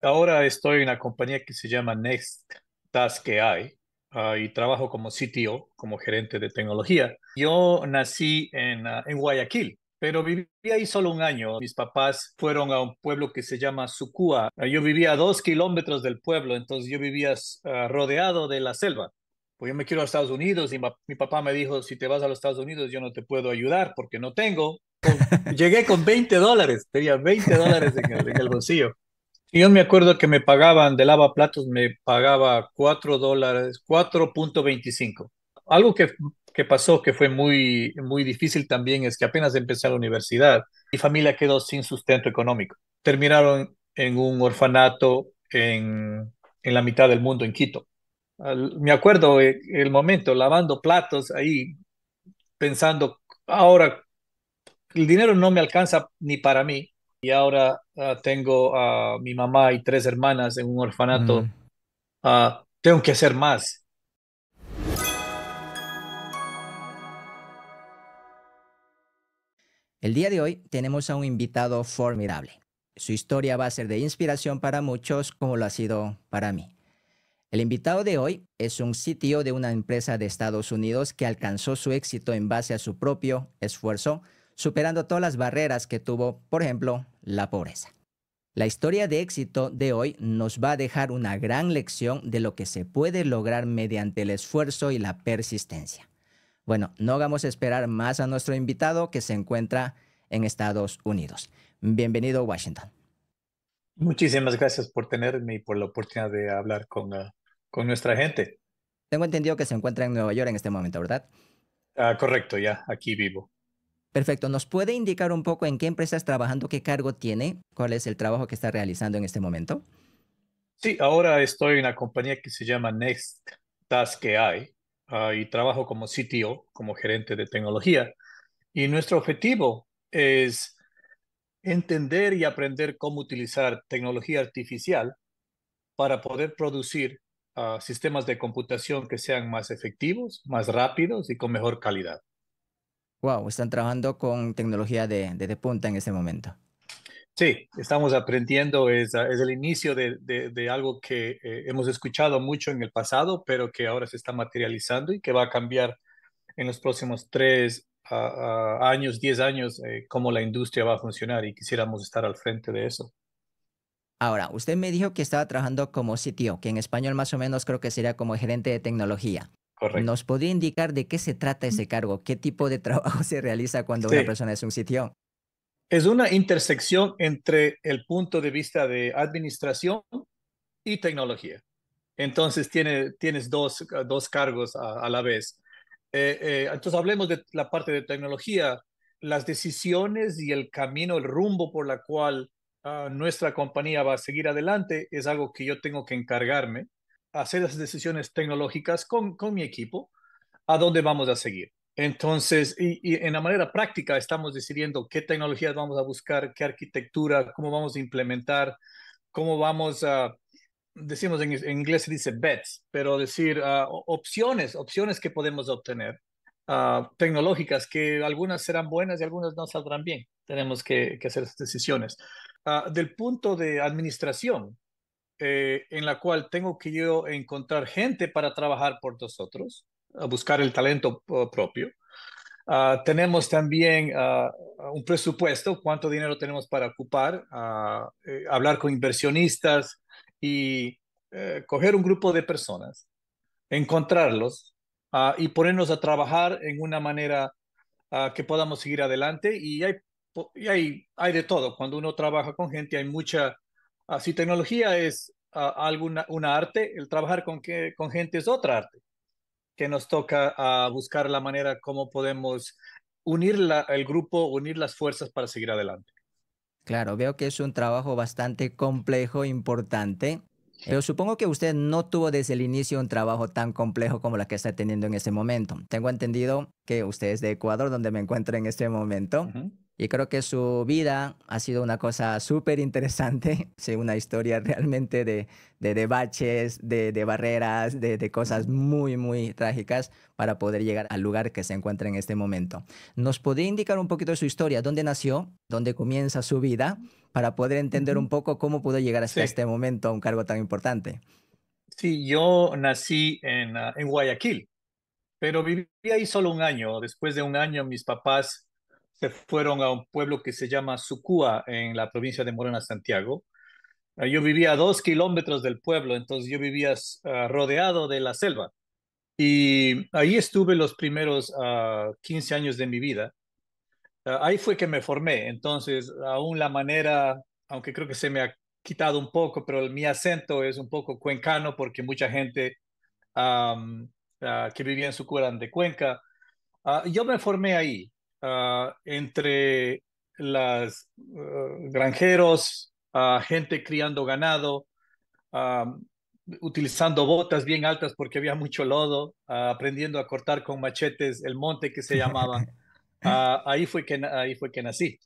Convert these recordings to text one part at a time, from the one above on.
Ahora estoy en una compañía que se llama Next Task AI ah, y trabajo como CTO, como gerente de tecnología. Yo nací en, ah, en Guayaquil, pero viví ahí solo un año. Mis papás fueron a un pueblo que se llama Sucúa. Ah, yo vivía a dos kilómetros del pueblo, entonces yo vivía rodeado de la selva. Pues yo me quiero a Estados Unidos y mi papá me dijo, si te vas a los Estados Unidos yo no te puedo ayudar porque no tengo. llegué con 20 dólares, tenía 20 dólares en el bolsillo. Yo me acuerdo que me pagaban de lavaplatos, me pagaba 4 dólares, 4.25. Algo que, que, pasó que fue muy, muy difícil también es que apenas empecé la universidad, mi familia quedó sin sustento económico. Terminaron en un orfanato en, en la mitad del mundo, en Quito. me acuerdo eh, el momento lavando platos ahí, pensando, ahora el dinero no me alcanza ni para mí, y ahora ah, tengo a mi mamá y tres hermanas en un orfanato. Mm. Ah, tengo que hacer más. El día de hoy tenemos a un invitado formidable. Su historia va a ser de inspiración para muchos como lo ha sido para mí. El invitado de hoy es un sitio de una empresa de Estados Unidos que alcanzó su éxito en base a su propio esfuerzo superando todas las barreras que tuvo, por ejemplo, la pobreza. La historia de éxito de hoy nos va a dejar una gran lección de lo que se puede lograr mediante el esfuerzo y la persistencia. Bueno, no vamos a esperar más a nuestro invitado que se encuentra en Estados Unidos. Bienvenido, Washington. Muchísimas gracias por tenerme y por la oportunidad de hablar con, ah, con nuestra gente. Tengo entendido que se encuentra en Nueva York en este momento, ¿verdad? Ah, correcto, ya, aquí vivo. Perfecto. ¿Nos puede indicar un poco en qué empresa está trabajando, qué cargo tiene, cuál es el trabajo que está realizando en este momento? Sí, ahora estoy en una compañía que se llama Next Task AI ah, y trabajo como CTO, como gerente de tecnología. Y nuestro objetivo es entender y aprender cómo utilizar tecnología artificial para poder producir ah, sistemas de computación que sean más efectivos, más rápidos y con mejor calidad. Wow, están trabajando con tecnología de, de, punta en este momento. Sí, estamos aprendiendo, es, es el inicio de, de, de algo que eh, hemos escuchado mucho en el pasado, pero que ahora se está materializando y que va a cambiar en los próximos tres ah, ah, años, diez años, eh, cómo la industria va a funcionar y quisiéramos estar al frente de eso. Ahora, usted me dijo que estaba trabajando como sitio, que en español más o menos creo que sería como gerente de tecnología. ¿Nos podría indicar de qué se trata ese cargo? ¿Qué tipo de trabajo se realiza cuando una persona es un sitio? Es una intersección entre el punto de vista de administración y tecnología. Entonces tiene, tienes dos, dos cargos a, la vez. Eh, eh, entonces hablemos de la parte de tecnología. Las decisiones y el camino, el rumbo por la cual ah, nuestra compañía va a seguir adelante es algo que yo tengo que encargarme hacer las decisiones tecnológicas con, mi equipo a dónde vamos a seguir. Entonces, y, en la manera práctica estamos decidiendo qué tecnologías vamos a buscar, qué arquitectura, cómo vamos a implementar, cómo vamos a, decimos en, inglés se dice bets, pero decir ah, opciones, opciones que podemos obtener, ah, tecnológicas que algunas serán buenas y algunas no saldrán bien. Tenemos que, hacer esas decisiones. Ah, del punto de administración, eh, en la cual tengo que yo encontrar gente para trabajar por nosotros, a buscar el talento uh, propio. Ah, tenemos también ah, un presupuesto, cuánto dinero tenemos para ocupar, ah, eh, hablar con inversionistas y eh, coger un grupo de personas, encontrarlos y ponernos a trabajar en una manera que podamos seguir adelante. Y hay, hay de todo. Cuando uno trabaja con gente hay mucha Ah, si tecnología es ah, alguna, una arte, el trabajar con, que, con gente es otra arte, que nos toca a ah, buscar la manera cómo podemos unir el grupo, unir las fuerzas para seguir adelante. Claro, veo que es un trabajo bastante complejo, importante. Pero supongo que usted no tuvo desde el inicio un trabajo tan complejo como la que está teniendo en este momento. Tengo entendido que usted es de Ecuador, donde me encuentro en este momento. Y creo que su vida ha sido una cosa súper interesante, una historia realmente de, de, de baches, de, de barreras, de, cosas muy, muy trágicas para poder llegar al lugar que se encuentra en este momento. ¿Nos podría indicar un poquito de su historia? ¿Dónde nació? ¿Dónde comienza su vida? Para poder entender un poco cómo pudo llegar hasta este momento a un cargo tan importante. Sí, yo nací en, ah, en Guayaquil, pero viví ahí solo un año. Después de un año mis papás se fueron a un pueblo que se llama Sucúa en la provincia de Morena, Santiago. Ah, yo vivía a dos kilómetros del pueblo, entonces yo vivía ah, rodeado de la selva. Y ahí estuve los primeros 15 ah, años de mi vida. ahí fue que me formé, entonces aún la manera, aunque creo que se me ha quitado un poco, pero mi acento es un poco cuencano porque mucha gente que vivía en Sucúa eran de Cuenca. yo me formé ahí, Ah, entre los ah, granjeros, ah, gente criando ganado, utilizando botas bien altas porque había mucho lodo, aprendiendo a cortar con machetes el monte que se llamaba. ahí, fue que, ahí fue que nací.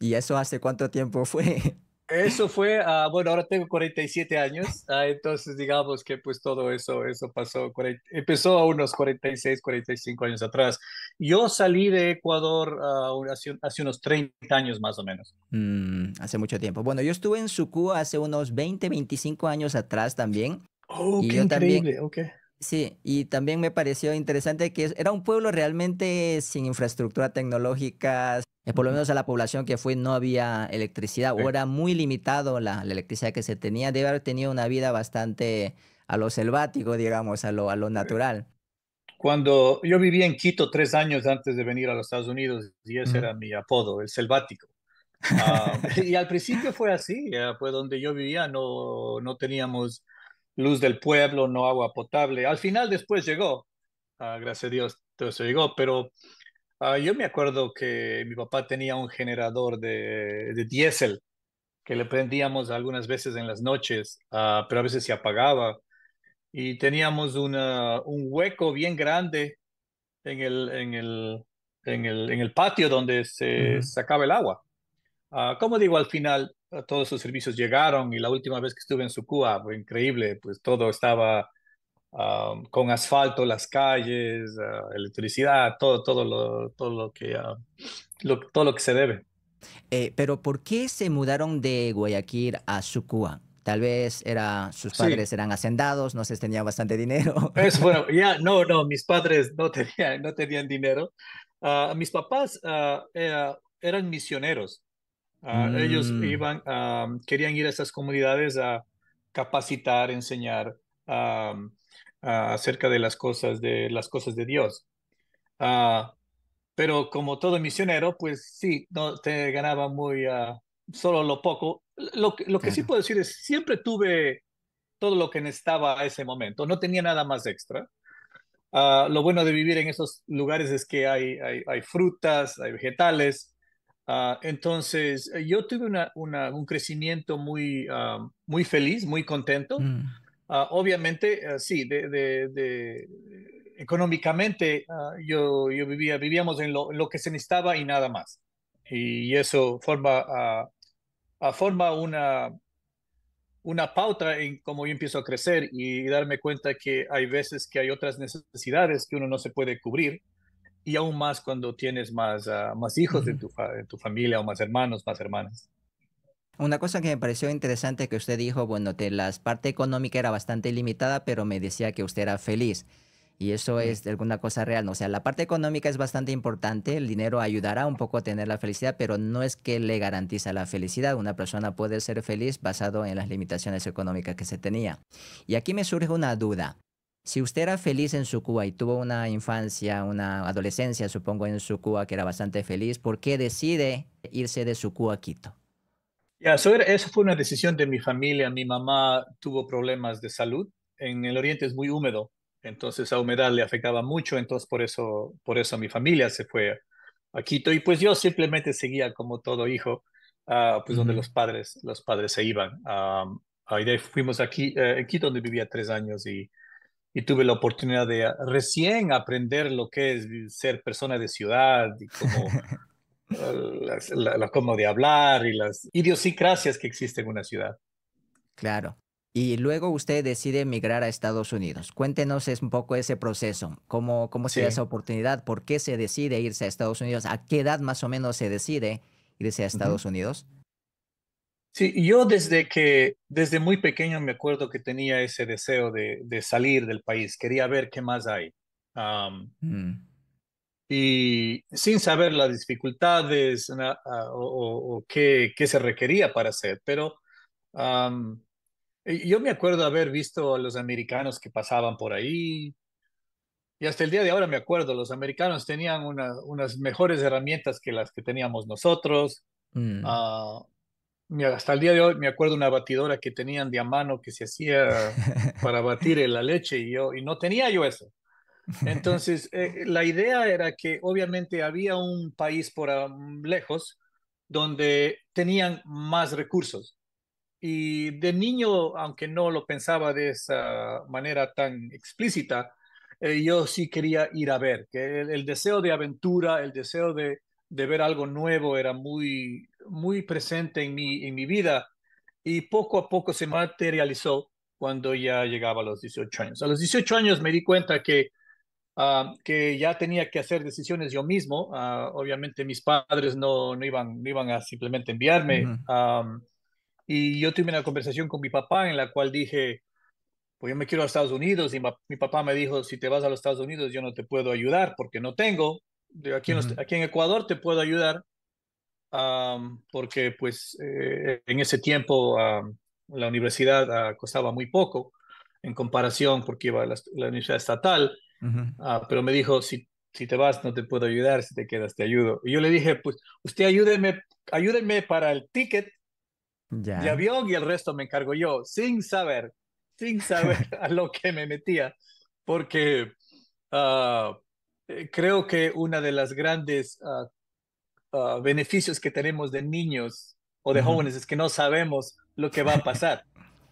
¿Y eso hace cuánto tiempo fue? Eso fue, bueno, ahora tengo 47 años, entonces digamos que pues todo eso, eso pasó, empezó a unos 46, 45 años atrás. Yo salí de Ecuador ah, hace, unos 30 años más o menos. Mm, hace mucho tiempo. Bueno, yo estuve en Sucú hace unos 20, 25 años atrás también. Oh, increíble, Sí, y también me pareció interesante que era un pueblo realmente sin infraestructura tecnológica, eh, por lo menos a la población que fue no había electricidad o era muy limitado la, electricidad que se tenía, debe haber tenido una vida bastante a lo selvático, digamos, a lo, a lo natural. Cuando yo vivía en Quito tres años antes de venir a los Estados Unidos, y ese era mi apodo, el selvático. y al principio fue así, pues donde yo vivía no, no teníamos luz del pueblo, no agua potable. Al final después llegó, ah, gracias a Dios, todo eso llegó, pero ah, yo me acuerdo que mi papá tenía un generador de, de diésel que le prendíamos algunas veces en las noches, ah, pero a veces se apagaba y teníamos una, un hueco bien grande en el, en el, en el, en el patio donde se sacaba el agua. Ah, como digo, al final ah, todos sus servicios llegaron y la última vez que estuve en Sucúa fue increíble, pues todo estaba ah, con asfalto, las calles, electricidad, todo, todo, lo, todo, lo que, todo lo que se debe. Eh, pero ¿por qué se mudaron de Guayaquil a Sucúa? Tal vez era, sus padres eran hacendados, no sé, tenían bastante dinero. Es bueno, ya, no, no, mis padres no tenían, no tenían dinero. Ah, mis papás ah, eran misioneros. Ah, ellos mm. iban, querían ir a esas comunidades a capacitar, enseñar acerca de las cosas de, las cosas de Dios. pero como todo misionero, pues sí, no te ganaba muy, solo lo poco lo, que, sí puedo decir es, siempre tuve todo lo que necesitaba a ese momento, no tenía nada más extra. Ah, lo bueno de vivir en esos lugares es que hay, hay, frutas, hay vegetales. Ah, entonces, eh, yo tuve un crecimiento muy, ah, muy feliz, muy contento. Mm. obviamente, sí, de, económicamente yo, yo vivía, vivíamos en lo, en lo, que se necesitaba y nada más. Y eso forma forma una, una pauta en cómo yo empiezo a crecer y darme cuenta que hay veces que hay otras necesidades que uno no se puede cubrir y aún más cuando tienes más, ah, más hijos en tu, de tu familia o más hermanos, más hermanas. Una cosa que me pareció interesante que usted dijo, bueno, te la parte económica era bastante limitada, pero me decía que usted era feliz. Y eso es alguna cosa real. O sea, la parte económica es bastante importante. El dinero ayudará un poco a tener la felicidad, pero no es que le garantiza la felicidad. Una persona puede ser feliz basado en las limitaciones económicas que se tenía. Y aquí me surge una duda. Si usted era feliz en su Cuba y tuvo una infancia, una adolescencia, supongo, en su Cuba que era bastante feliz, ¿por qué decide irse de su Cuba a Quito? Ya, eso fue una decisión de mi familia. Mi mamá tuvo problemas de salud. En el Oriente es muy húmedo entonces la humedad le afectaba mucho, entonces por eso, por eso mi familia se fue a Quito y pues yo simplemente seguía como todo hijo, ah, pues donde los padres, los padres se iban. Ah, fuimos aquí, aquí eh, en Quito donde vivía tres años y, tuve la oportunidad de ah, recién aprender lo que es ser persona de ciudad y cómo... la, como de hablar y las idiosincrasias que existen en una ciudad. Claro y luego usted decide emigrar a Estados Unidos. Cuéntenos un poco ese proceso, cómo, cómo se da esa oportunidad, por qué se decide irse a Estados Unidos, a qué edad más o menos se decide irse a Estados Unidos. Sí, yo desde que, desde muy pequeño me acuerdo que tenía ese deseo de, salir del país, quería ver qué más hay. Mm. Y sin saber las dificultades ah, o, qué, qué, se requería para hacer, pero yo me acuerdo haber visto a los americanos que pasaban por ahí. Y hasta el día de ahora me acuerdo, los americanos tenían unas mejores herramientas que las que teníamos nosotros. Mm. Ah, hasta el día de hoy me acuerdo una batidora que tenían de a mano que se hacía para batir la leche y yo y no tenía yo eso. Entonces, eh, la idea era que obviamente había un país por lejos donde tenían más recursos. Y de niño, aunque no lo pensaba de esa manera tan explícita, eh, yo sí quería ir a ver, que el, deseo de aventura, el deseo de, de, ver algo nuevo era muy, muy presente en mi, en mi vida y poco a poco se materializó cuando ya llegaba a los 18 años. A los 18 años me di cuenta que, ah, que ya tenía que hacer decisiones yo mismo. Ah, obviamente mis padres no, no, iban, no iban a simplemente enviarme. Uh y yo tuve una conversación con mi papá en la cual dije, pues yo me quiero a Estados Unidos y mi papá me dijo, si te vas a los Estados Unidos yo no te puedo ayudar porque no tengo, aquí, en, aquí en Ecuador te puedo ayudar porque pues eh, en ese tiempo la universidad ah, costaba muy poco en comparación porque iba a la, universidad estatal, ah, pero me dijo, si, si te vas no te puedo ayudar, si te quedas te ayudo. Y yo le dije, pues usted ayúdeme, ayúdeme para el ticket ya. y el resto me encargo yo, sin saber, sin saber a lo que me metía, porque ah, eh, creo que una de las grandes ah, ah, beneficios que tenemos de niños o de jóvenes es que no sabemos lo que va a pasar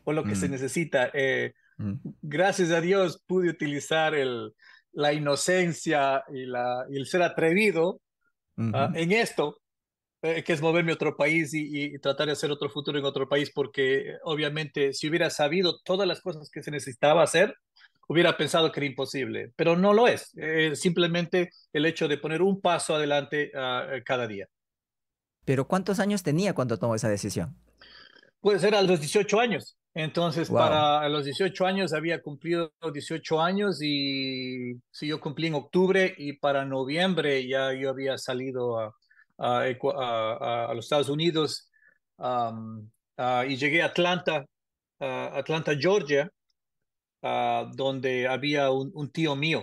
o lo que se mm. necesita. Eh, mm. gracias a Dios pude utilizar el, la inocencia y, la, el ser atrevido en esto eh, que es moverme a otro país y, tratar de hacer otro futuro en otro país, porque obviamente si hubiera sabido todas las cosas que se necesitaba hacer, hubiera pensado que era imposible, pero no lo es. Eh, simplemente el hecho de poner un paso adelante ah, eh, cada día. Pero ¿cuántos años tenía cuando tomó esa decisión? Pues ser a los 18 años. Entonces, para los 18 años había cumplido 18 años y si yo cumplí en octubre y para noviembre ya yo había salido a, a, los Estados Unidos ah, y llegué a Atlanta, ah, Atlanta, Georgia, ah, donde había un, tío mío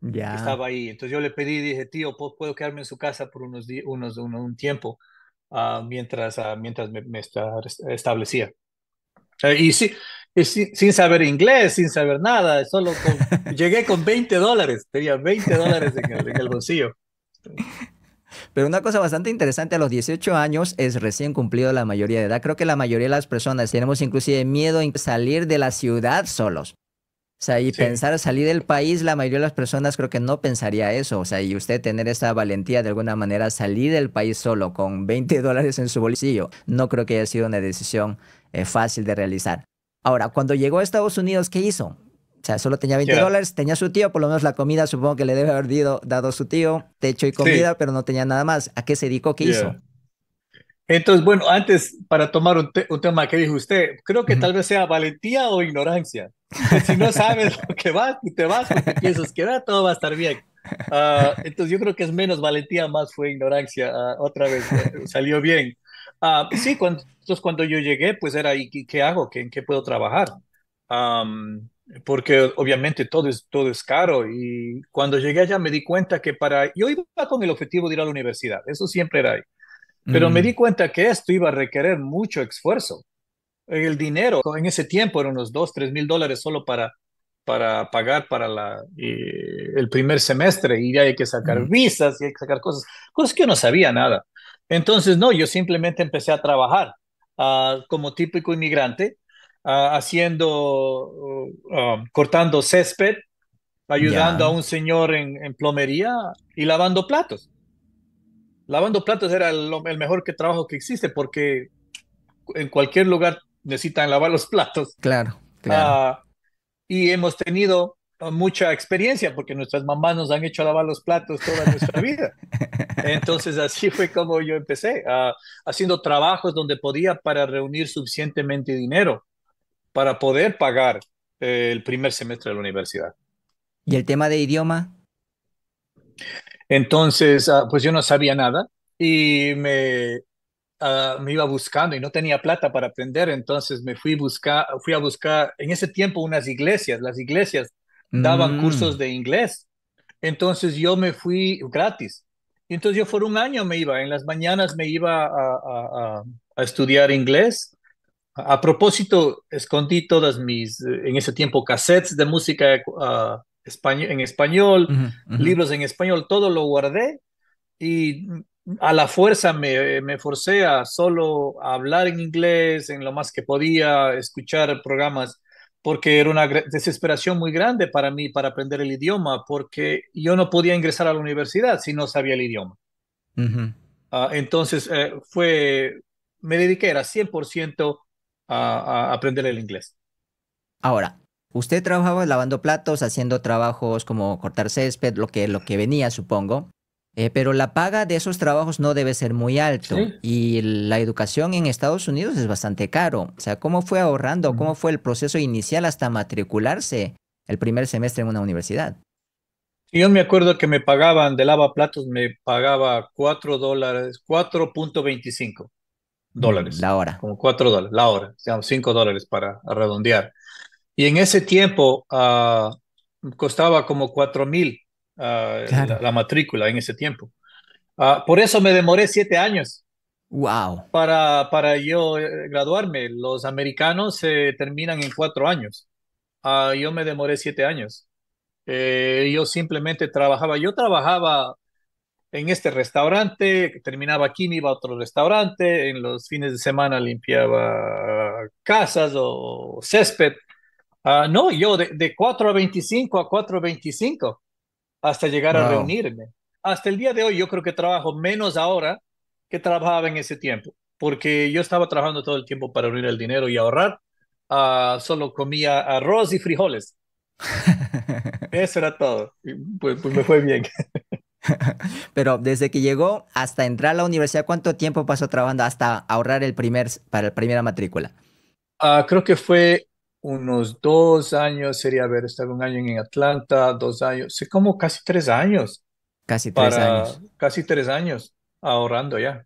que estaba ahí. Entonces yo le pedí, dije, tío, ¿puedo quedarme en su casa por unos, unos un, tiempo? mientras, mientras me, establecía. Eh, y sí, sin saber inglés, sin saber nada, solo llegué con 20 dólares, tenía 20 dólares el, en el bolsillo. Pero una cosa bastante interesante, a los 18 años es recién cumplido la mayoría de edad. Creo que la mayoría de las personas tenemos inclusive miedo en salir de la ciudad solos. O sea, y pensar salir del país, la mayoría de las personas creo que no pensaría eso. O sea, y usted tener esa valentía de alguna manera salir del país solo con 20 dólares en su bolsillo, no creo que haya sido una decisión eh, fácil de realizar. Ahora, cuando llegó a Estados Unidos, ¿qué hizo? O sea, solo tenía 20 dólares, tenía su tío, por lo menos la comida supongo que le debe haber dado, dado su tío, techo y comida, pero no tenía nada más. ¿A qué se dedicó? ¿Qué hizo? Entonces, bueno, antes, para tomar un, tema que dijo usted, creo que tal vez sea valentía o ignorancia. Pues, si no sabes lo que vas, pues, te vas porque piensas que va todo va a estar bien. Ah, entonces, yo creo que es menos valentía, más fue ignorancia. Ah, otra vez, eh, salió bien. Ah, sí, entonces cuando yo llegué, pues era, ¿y qué hago? ¿En qué puedo trabajar? porque obviamente todo es, todo es caro y cuando llegué allá me di cuenta que para, yo iba con el objetivo de ir a la universidad, eso siempre era ahí, pero me di mm. cuenta que esto iba a requerir mucho esfuerzo. El dinero en ese tiempo eran unos 2, 3 mil dólares solo para, para pagar para la, eh, el primer semestre y ya hay que sacar mm. visas y hay que sacar cosas, cosas que yo no sabía nada. Entonces, no, yo simplemente empecé a trabajar ah, como típico inmigrante haciendo, uh, um, cortando césped, ayudando a un señor en, plomería y lavando platos. Lavando platos era el, mejor que trabajo que existe porque en cualquier lugar necesitan lavar los platos. Claro, claro. Ah, y hemos tenido uh, mucha experiencia porque nuestras mamás nos han hecho lavar los platos toda nuestra vida. Entonces así fue como yo empecé, a ah, haciendo trabajos donde podía para reunir suficientemente dinero para poder pagar eh, el primer semestre de la universidad. ¿Y el tema de idioma? Entonces, ah, pues yo no sabía nada y ah, me, iba buscando y no tenía plata para aprender, entonces me fui, buscar, fui a buscar en ese tiempo unas iglesias, las iglesias daban mm. cursos de inglés, entonces yo me fui gratis. Entonces yo por un año me iba, en las mañanas me iba a estudiar inglés a propósito, escondí todas mis, eh, en ese tiempo, cassettes de música ah, español, en español, libros en español, todo lo guardé y a la fuerza me, me, forcé a solo hablar en inglés, en lo más que podía, escuchar programas, porque era una desesperación muy grande para mí para aprender el idioma, porque yo no podía ingresar a la universidad si no sabía el idioma. Ah, entonces, eh, fue, me dediqué, era 100% a, aprender el inglés. Ahora, usted trabajaba lavando platos, haciendo trabajos como cortar césped, lo que, lo que venía, supongo. Eh, pero la paga de esos trabajos no debe ser muy alto y la educación en Estados Unidos es bastante caro. O sea, ¿cómo fue ahorrando? ¿Cómo fue el proceso inicial hasta matricularse el primer semestre en una universidad? Yo me acuerdo que me pagaban de platos me pagaba 4 dólares, 4.25 dólares. La hora. Como 4 dólares, la hora, digamos 5 dólares para redondear. Y en ese tiempo ah, costaba como cuatro mil ah, la, matrícula en ese tiempo. Ah, por eso me demoré siete años. Wow. Para, para yo eh, graduarme. Los americanos se terminan en cuatro años. yo me demoré siete años. Eh, yo simplemente trabajaba, yo trabajaba en este restaurante, terminaba aquí, me iba a otro restaurante, en los fines de semana limpiaba casas o césped. ah no, yo de, de, 4 a 25 a 4 a 25 hasta llegar a reunirme. Hasta el día de hoy yo creo que trabajo menos ahora que trabajaba en ese tiempo, porque yo estaba trabajando todo el tiempo para reunir el dinero y ahorrar. Ah, solo comía arroz y frijoles. Eso era todo. Pues, pues me fue bien. Pero desde que llegó hasta entrar a la universidad, ¿cuánto tiempo pasó trabajando hasta ahorrar el primer, para la primera matrícula? Ah, creo que fue unos dos años, sería haber estado un año en Atlanta, dos años, sé como casi tres años. Casi tres años. Casi tres años ahorrando ya.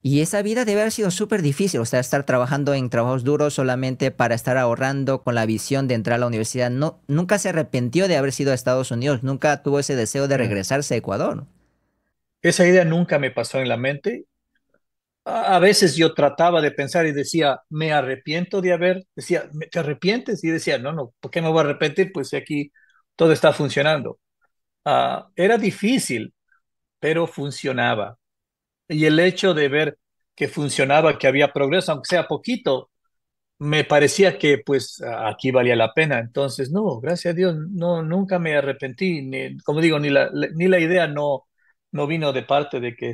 Y esa vida debe haber sido súper difícil, o sea, estar trabajando en trabajos duros solamente para estar ahorrando con la visión de entrar a la universidad. No, nunca se arrepintió de haber sido a Estados Unidos, nunca tuvo ese deseo de mm. regresarse a Ecuador. Esa idea nunca me pasó en la mente. A veces yo trataba de pensar y decía, me arrepiento de haber, decía, ¿te arrepientes? Y decía, no, no, ¿por qué me voy a arrepentir? Pues aquí todo está funcionando. Ah, era difícil, pero funcionaba. Y el hecho de ver que funcionaba, que había progreso, aunque sea poquito, me parecía que pues aquí valía la pena. Entonces, no, gracias a Dios, no, nunca me arrepentí. Ni, como digo, ni la, ni la idea no, no vino de parte de que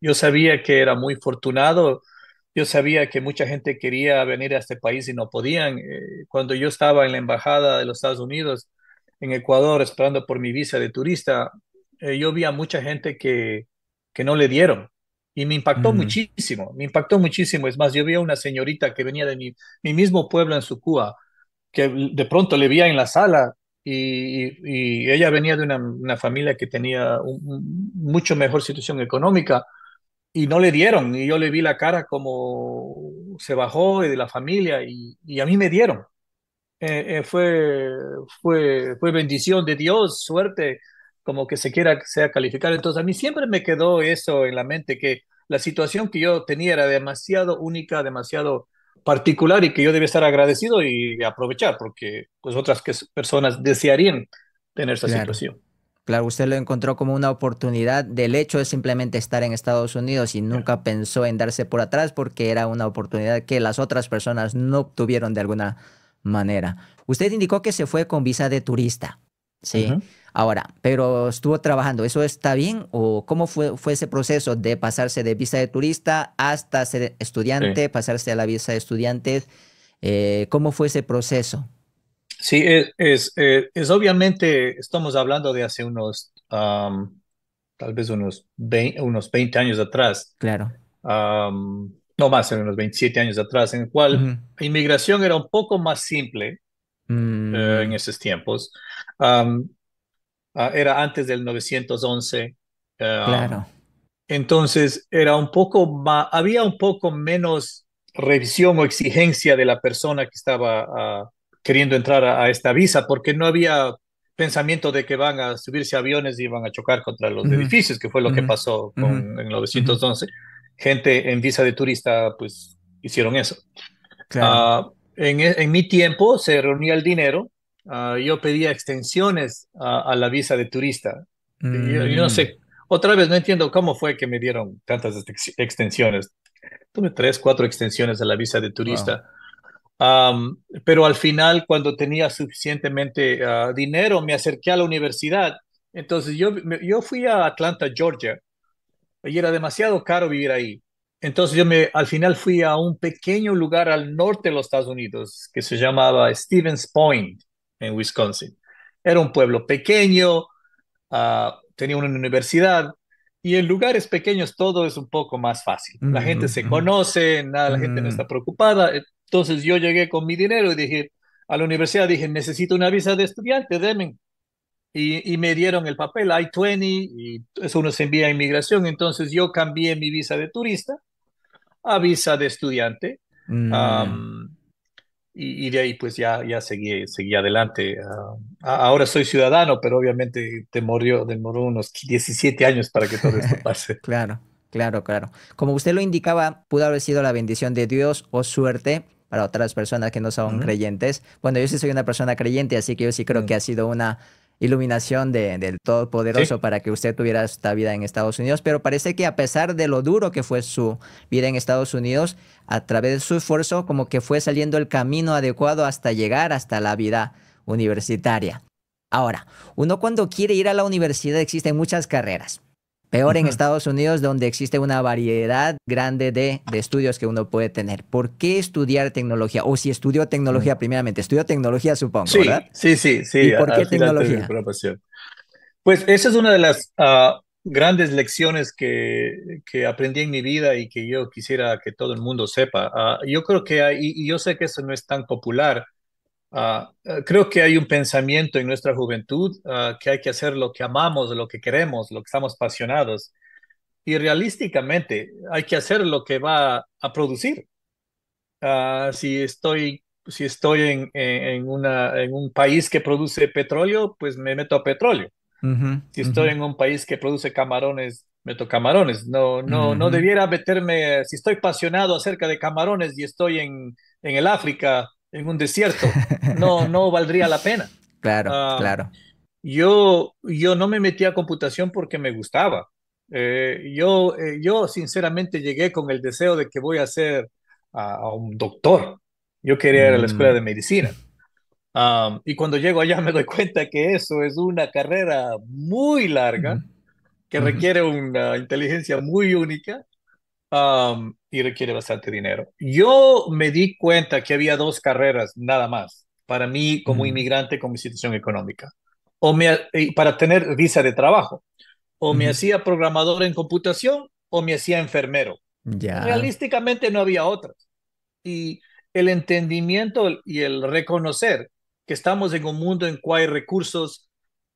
yo sabía que era muy fortunado, yo sabía que mucha gente quería venir a este país y no podían. Eh, cuando yo estaba en la embajada de los Estados Unidos en Ecuador esperando por mi visa de turista, eh, yo vi a mucha gente que, que no le dieron y me impactó mm. muchísimo, me impactó muchísimo. Es más, yo vi a una señorita que venía de mi, mismo pueblo en Sucúa, que de pronto le vi en la sala y, ella venía de una, familia que tenía un, mucho mejor situación económica y no le dieron. Y yo le vi la cara como se bajó de la familia y, a mí me dieron. Eh, eh, fue, fue, fue bendición de Dios, suerte, como que se quiera sea calificar. Entonces, a mí siempre me quedó eso en la mente, que la situación que yo tenía era demasiado única, demasiado particular y que yo debía estar agradecido y aprovechar, porque pues, otras personas desearían tener esa situación. Claro, usted lo encontró como una oportunidad del hecho de simplemente estar en Estados Unidos y nunca pensó en darse por atrás porque era una oportunidad que las otras personas no obtuvieron de alguna manera. Usted indicó que se fue con visa de turista, ¿sí? Ahora, pero estuvo trabajando, ¿eso está bien? ¿O cómo fue, fue ese proceso de pasarse de visa de turista hasta ser estudiante, pasarse a la visa de estudiantes? Eh, ¿Cómo fue ese proceso? Sí, eh, es, obviamente, estamos hablando de hace unos, tal vez unos 20, unos 20 años atrás. Claro. no más, en unos 27 años atrás, en el cual la inmigración era un poco más simple mm. eh, en esos tiempos. Ah, era antes del 911. Ah, claro. Entonces era un poco había un poco menos revisión o exigencia de la persona que estaba ah, queriendo entrar a, esta visa, porque no había pensamiento de que van a subirse aviones y van a chocar contra los edificios, que fue lo que pasó en 911. Gente en visa de turista, pues hicieron eso. en, en mi tiempo se reunía el dinero Ah, yo pedía extensiones a, la visa de turista. y Yo, no mm. sé, otra vez no entiendo cómo fue que me dieron tantas extensiones. Tuve tres, cuatro extensiones a la visa de turista. pero al final, cuando tenía suficientemente ah, dinero, me acerqué a la universidad. Entonces yo, yo fui a Atlanta, Georgia, y era demasiado caro vivir ahí. Entonces yo me, al final fui a un pequeño lugar al norte de los Estados Unidos que se llamaba Stevens Point en Wisconsin. Era un pueblo pequeño, ah, tenía una universidad y en lugares pequeños todo es un poco más fácil. La mm, gente se conoce, nada, la gente no mm. está preocupada. Entonces yo llegué con mi dinero y dije a la universidad, dije, necesito una visa de estudiante, denme. Y, y me dieron el papel I-20 y eso uno se envía a inmigración. Entonces yo cambié mi visa de turista a visa de estudiante. Mm y, de ahí pues ya, ya seguí, seguí adelante. Ah, ahora soy ciudadano, pero obviamente te demoró unos 17 años para que todo esto pase. claro, claro, claro. Como usted lo indicaba, pudo haber sido la bendición de Dios o suerte para otras personas que no son creyentes. Bueno, yo sí soy una persona creyente, así que yo sí creo mm. que ha sido una iluminación del Todopoderoso para que usted tuviera esta vida en Estados Unidos, pero parece que a pesar de lo duro que fue su vida en Estados Unidos, a través de su esfuerzo como que fue saliendo el camino adecuado hasta llegar hasta la vida universitaria. Ahora, uno cuando quiere ir a la universidad existen muchas carreras. Peor en Estados Unidos, donde existe una variedad grande de, de, estudios que uno puede tener. ¿Por qué estudiar tecnología? O si estudió tecnología mm. primeramente, estudió tecnología, supongo, sí, ¿verdad? Sí, sí, sí. ¿Y por qué tecnología? Pues esa es una de las ah, grandes lecciones que, que, aprendí en mi vida y que yo quisiera que todo el mundo sepa. Ah, yo creo que hay, y yo sé que eso no es tan popular, Ah, eh, creo que hay un pensamiento en nuestra juventud ah, que hay que hacer lo que amamos, lo que queremos, lo que estamos apasionados. Y realísticamente hay que hacer lo que va a producir. Ah, si estoy, si estoy en, en, una, en un país que produce petróleo, pues me meto a petróleo. si estoy en un país que produce camarones, meto camarones. No, no, no debiera meterme, si estoy apasionado acerca de camarones y estoy en, en el África, en un desierto. No, no valdría la pena. Claro, ah, claro. Yo, yo no me metí a computación porque me gustaba. Eh, yo, eh, yo sinceramente llegué con el deseo de que voy a ser a un doctor. Yo quería ir a la escuela de mm. medicina. y cuando llego allá me doy cuenta que eso es una carrera muy larga, que requiere una inteligencia muy única Um, y requiere bastante dinero. Yo me di cuenta que había dos carreras nada más para mí como mm. inmigrante con mi situación económica. O me, para tener visa de trabajo. O me hacía programador en computación o me hacía enfermero. Ya. Realísticamente no había otras. Y el entendimiento y el reconocer que estamos en un mundo en cual hay recursos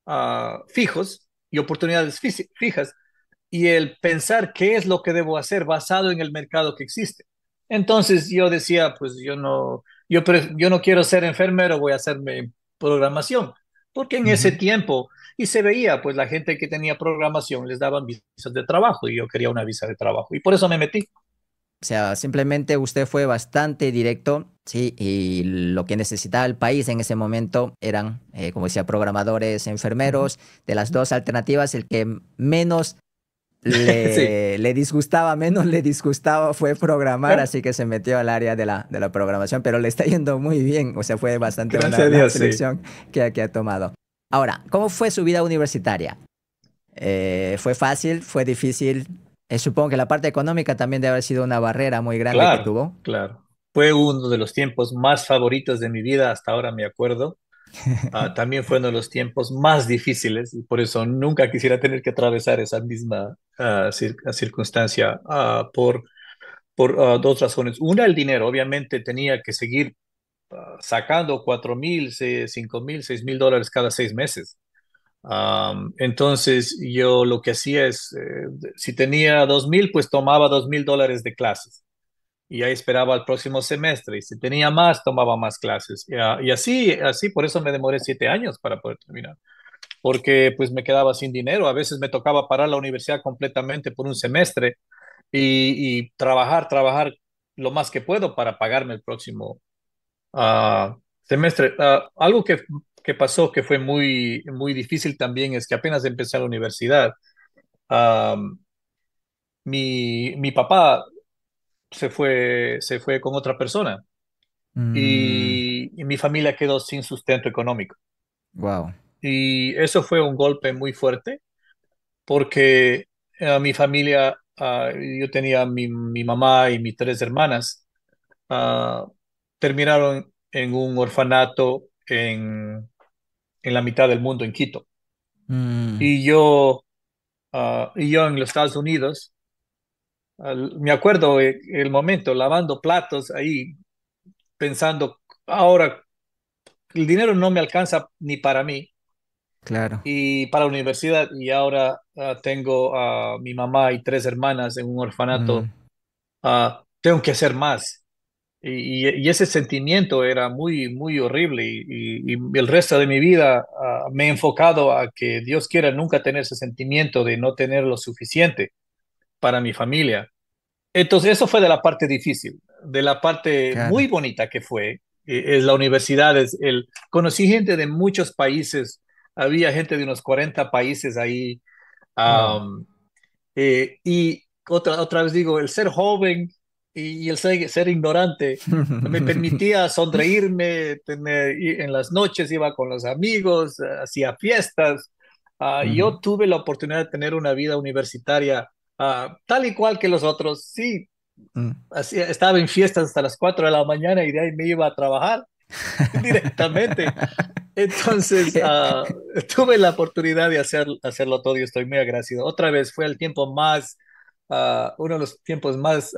ah, fijos y oportunidades fijas y el pensar qué es lo que debo hacer basado en el mercado que existe. Entonces yo decía, pues yo no, yo, yo no quiero ser enfermero, voy a hacerme programación, porque en ese tiempo, y se veía, pues la gente que tenía programación les daban visas de trabajo y yo quería una visa de trabajo y por eso me metí. O sea, simplemente usted fue bastante directo, sí, y lo que necesitaba el país en ese momento eran, eh, como decía, programadores, enfermeros. De las dos alternativas, el que menos le, disgustaba, menos le disgustaba fue programar, así que se metió al área de la, de la programación, pero le está yendo muy bien, o sea, fue bastante buena la selección que, aquí ha tomado. Ahora, ¿cómo fue su vida universitaria? Eh, ¿Fue fácil? ¿Fue difícil? Eh, supongo que la parte económica también debe haber sido una barrera muy grande que tuvo. Claro, fue uno de los tiempos más favoritos de mi vida, hasta ahora me acuerdo. Ah, también fueron de los tiempos más difíciles y por eso nunca quisiera tener que atravesar esa misma ah, circunstancia ah, por, por dos razones. Una, el dinero. Obviamente tenía que seguir sacando 4 mil, 5 mil, 6 mil dólares cada seis meses. entonces yo lo que hacía es, eh, si tenía 2 mil, pues tomaba 2 mil dólares de clases y ahí esperaba el próximo semestre. Y si tenía más, tomaba más clases. Ah, y, así, así, por eso me demoré siete años para poder terminar. Porque pues me quedaba sin dinero. A veces me tocaba parar la universidad completamente por un semestre y, trabajar, trabajar lo más que puedo para pagarme el próximo ah, semestre. Ah, algo que, que, pasó que fue muy, muy difícil también es que apenas empecé la universidad, mi, mi papá se fue, se fue con otra persona y, mm. mi familia quedó sin sustento económico. Wow. Y eso fue un golpe muy fuerte porque a eh, mi familia, ah, yo tenía mi, mi, mamá y mis tres hermanas, ah, terminaron en un orfanato en, la mitad del mundo, en Quito. Mm. Y, yo, ah, y yo en los Estados Unidos me acuerdo el, momento lavando platos ahí, pensando, ahora el dinero no me alcanza ni para mí. Claro. Y para la universidad, y ahora ah, tengo a mi mamá y tres hermanas en un orfanato, ah, tengo que hacer más. Y, ese sentimiento era muy, muy horrible. Y, y el resto de mi vida ah, me he enfocado a que Dios quiera nunca tener ese sentimiento de no tener lo suficiente para mi familia. Entonces, eso fue de la parte difícil, de la parte muy bonita que fue, eh, es la universidad, es el, conocí gente de muchos países, había gente de unos 40 países ahí, eh, y otra, otra vez digo, el ser joven y, el ser, ser, ignorante me permitía sonreírme, tener, en las noches iba con los amigos, hacía fiestas, ah, yo tuve la oportunidad de tener una vida universitaria Ah, tal y cual que los otros, sí, mm. así, estaba en fiestas hasta las 4 de la mañana y de ahí me iba a trabajar directamente. Entonces, ah, tuve la oportunidad de hacer, hacerlo todo y estoy muy agradecido. Otra vez fue el tiempo más, ah, uno de los tiempos más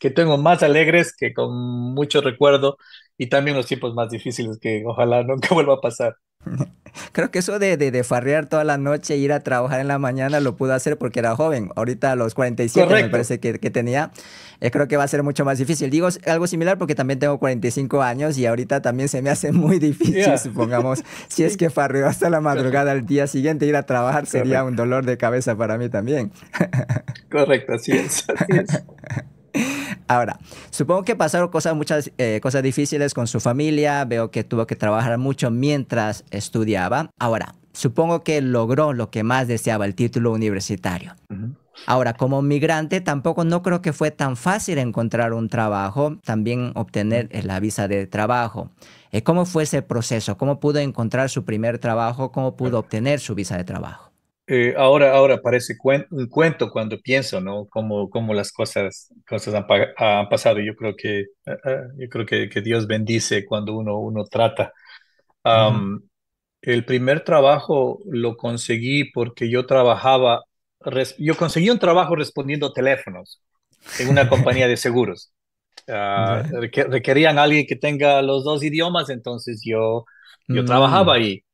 que tengo más alegres, que con mucho recuerdo, y también los tiempos más difíciles que ojalá nunca vuelva a pasar. Creo que eso de, de, farrear toda la noche e ir a trabajar en la mañana lo pudo hacer porque era joven. Ahorita a los 47 me parece que, que tenía. Eh, creo que va a ser mucho más difícil. Digo algo similar porque también tengo 45 años y ahorita también se me hace muy difícil, supongamos, si es que farreo hasta la madrugada al día siguiente ir a trabajar sería un dolor de cabeza para mí también. Correcto, Así es. Ahora, supongo que pasaron cosas, muchas eh, cosas difíciles con su familia, veo que tuvo que trabajar mucho mientras estudiaba. Ahora, supongo que logró lo que más deseaba, el título universitario. Ahora, como migrante, tampoco no creo que fue tan fácil encontrar un trabajo, también obtener eh, la visa de trabajo. Eh, ¿Cómo fue ese proceso? ¿Cómo pudo encontrar su primer trabajo? ¿Cómo pudo obtener su visa de trabajo? Eh, ahora, ahora parece un cuento cuando pienso, ¿no? Cómo, cómo las cosas, cosas han, pasado. Yo creo que, eh, eh, yo creo que, que, Dios bendice cuando uno, uno trata. El primer trabajo lo conseguí porque yo trabajaba, yo conseguí un trabajo respondiendo teléfonos en una compañía de seguros. Ah, requerían a alguien que tenga los dos idiomas, entonces yo, yo mm. trabajaba ahí.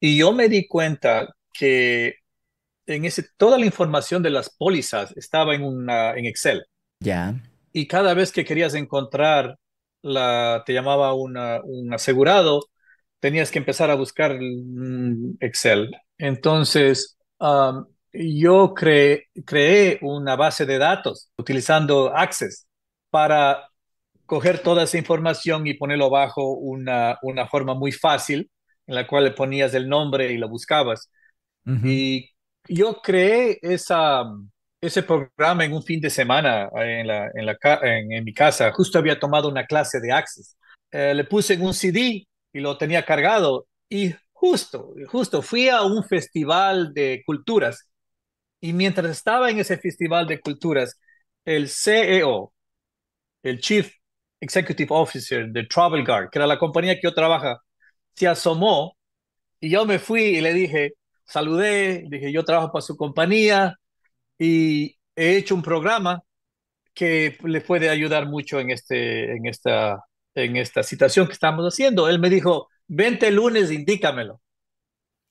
Y yo me di cuenta que en ese, toda la información de las pólizas estaba en, una, en Excel. Ya. Y cada vez que querías encontrar, la, te llamaba un asegurado, tenías que empezar a buscar mm, Excel. Entonces, yo creé una base de datos utilizando Access para coger toda esa información y ponerlo bajo una, una forma muy fácil en la cual le ponías el nombre y lo buscabas. Y yo creé ese programa en un fin de semana eh, en, mi casa. Justo había tomado una clase de Access. Eh, le puse en un CD y lo tenía cargado. Y justo, justo, fui a un festival de culturas. Y mientras estaba en ese festival de culturas, el CEO, el Chief Executive Officer de Travel Guard, que era la compañía que yo trabajo se asomó y yo me fui y le dije, saludé, dije, yo trabajo para su compañía y he hecho un programa que le puede ayudar mucho en, este, en, esta, en esta situación que estamos haciendo. Él me dijo, vente el lunes, indícamelo.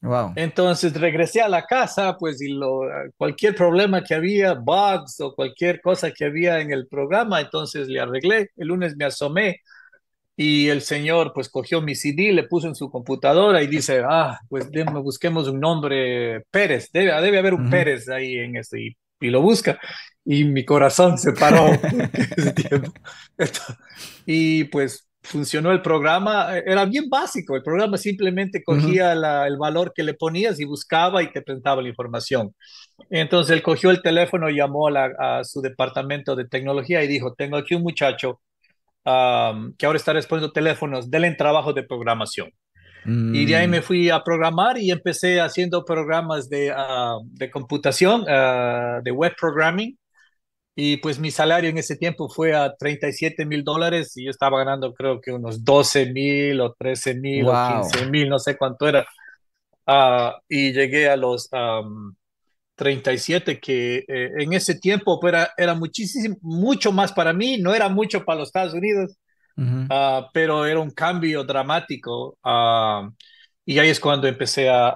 Wow. Entonces regresé a la casa, pues, y lo, cualquier problema que había, bugs o cualquier cosa que había en el programa, entonces le arreglé. El lunes me asomé y el señor pues cogió mi CD, le puso en su computadora y dice, ah, pues busquemos un nombre, Pérez, debe, debe haber un Pérez ahí en este, y, lo busca. Y mi corazón se paró. y pues funcionó el programa, eh, era bien básico, el programa simplemente cogía el valor que le ponías y buscaba y te presentaba la información. Entonces él cogió el teléfono, llamó a su departamento de tecnología y dijo, tengo aquí un muchacho que ahora está respondiendo teléfonos, denle trabajo de programación. Y de ahí mm. me fui a programar y empecé haciendo programas de, de computación, ah, de web programming. Y pues mi salario en ese tiempo fue a 37 mil dólares y yo estaba ganando creo que unos 12 mil o 13 mil o 15 mil, no sé cuánto era. Ah, y llegué a los 37, que eh, en ese tiempo pues, era, era muchísimo, mucho más para mí, no era mucho para los Estados Unidos, ah, pero era un cambio dramático. Ah, y ahí es cuando empecé a,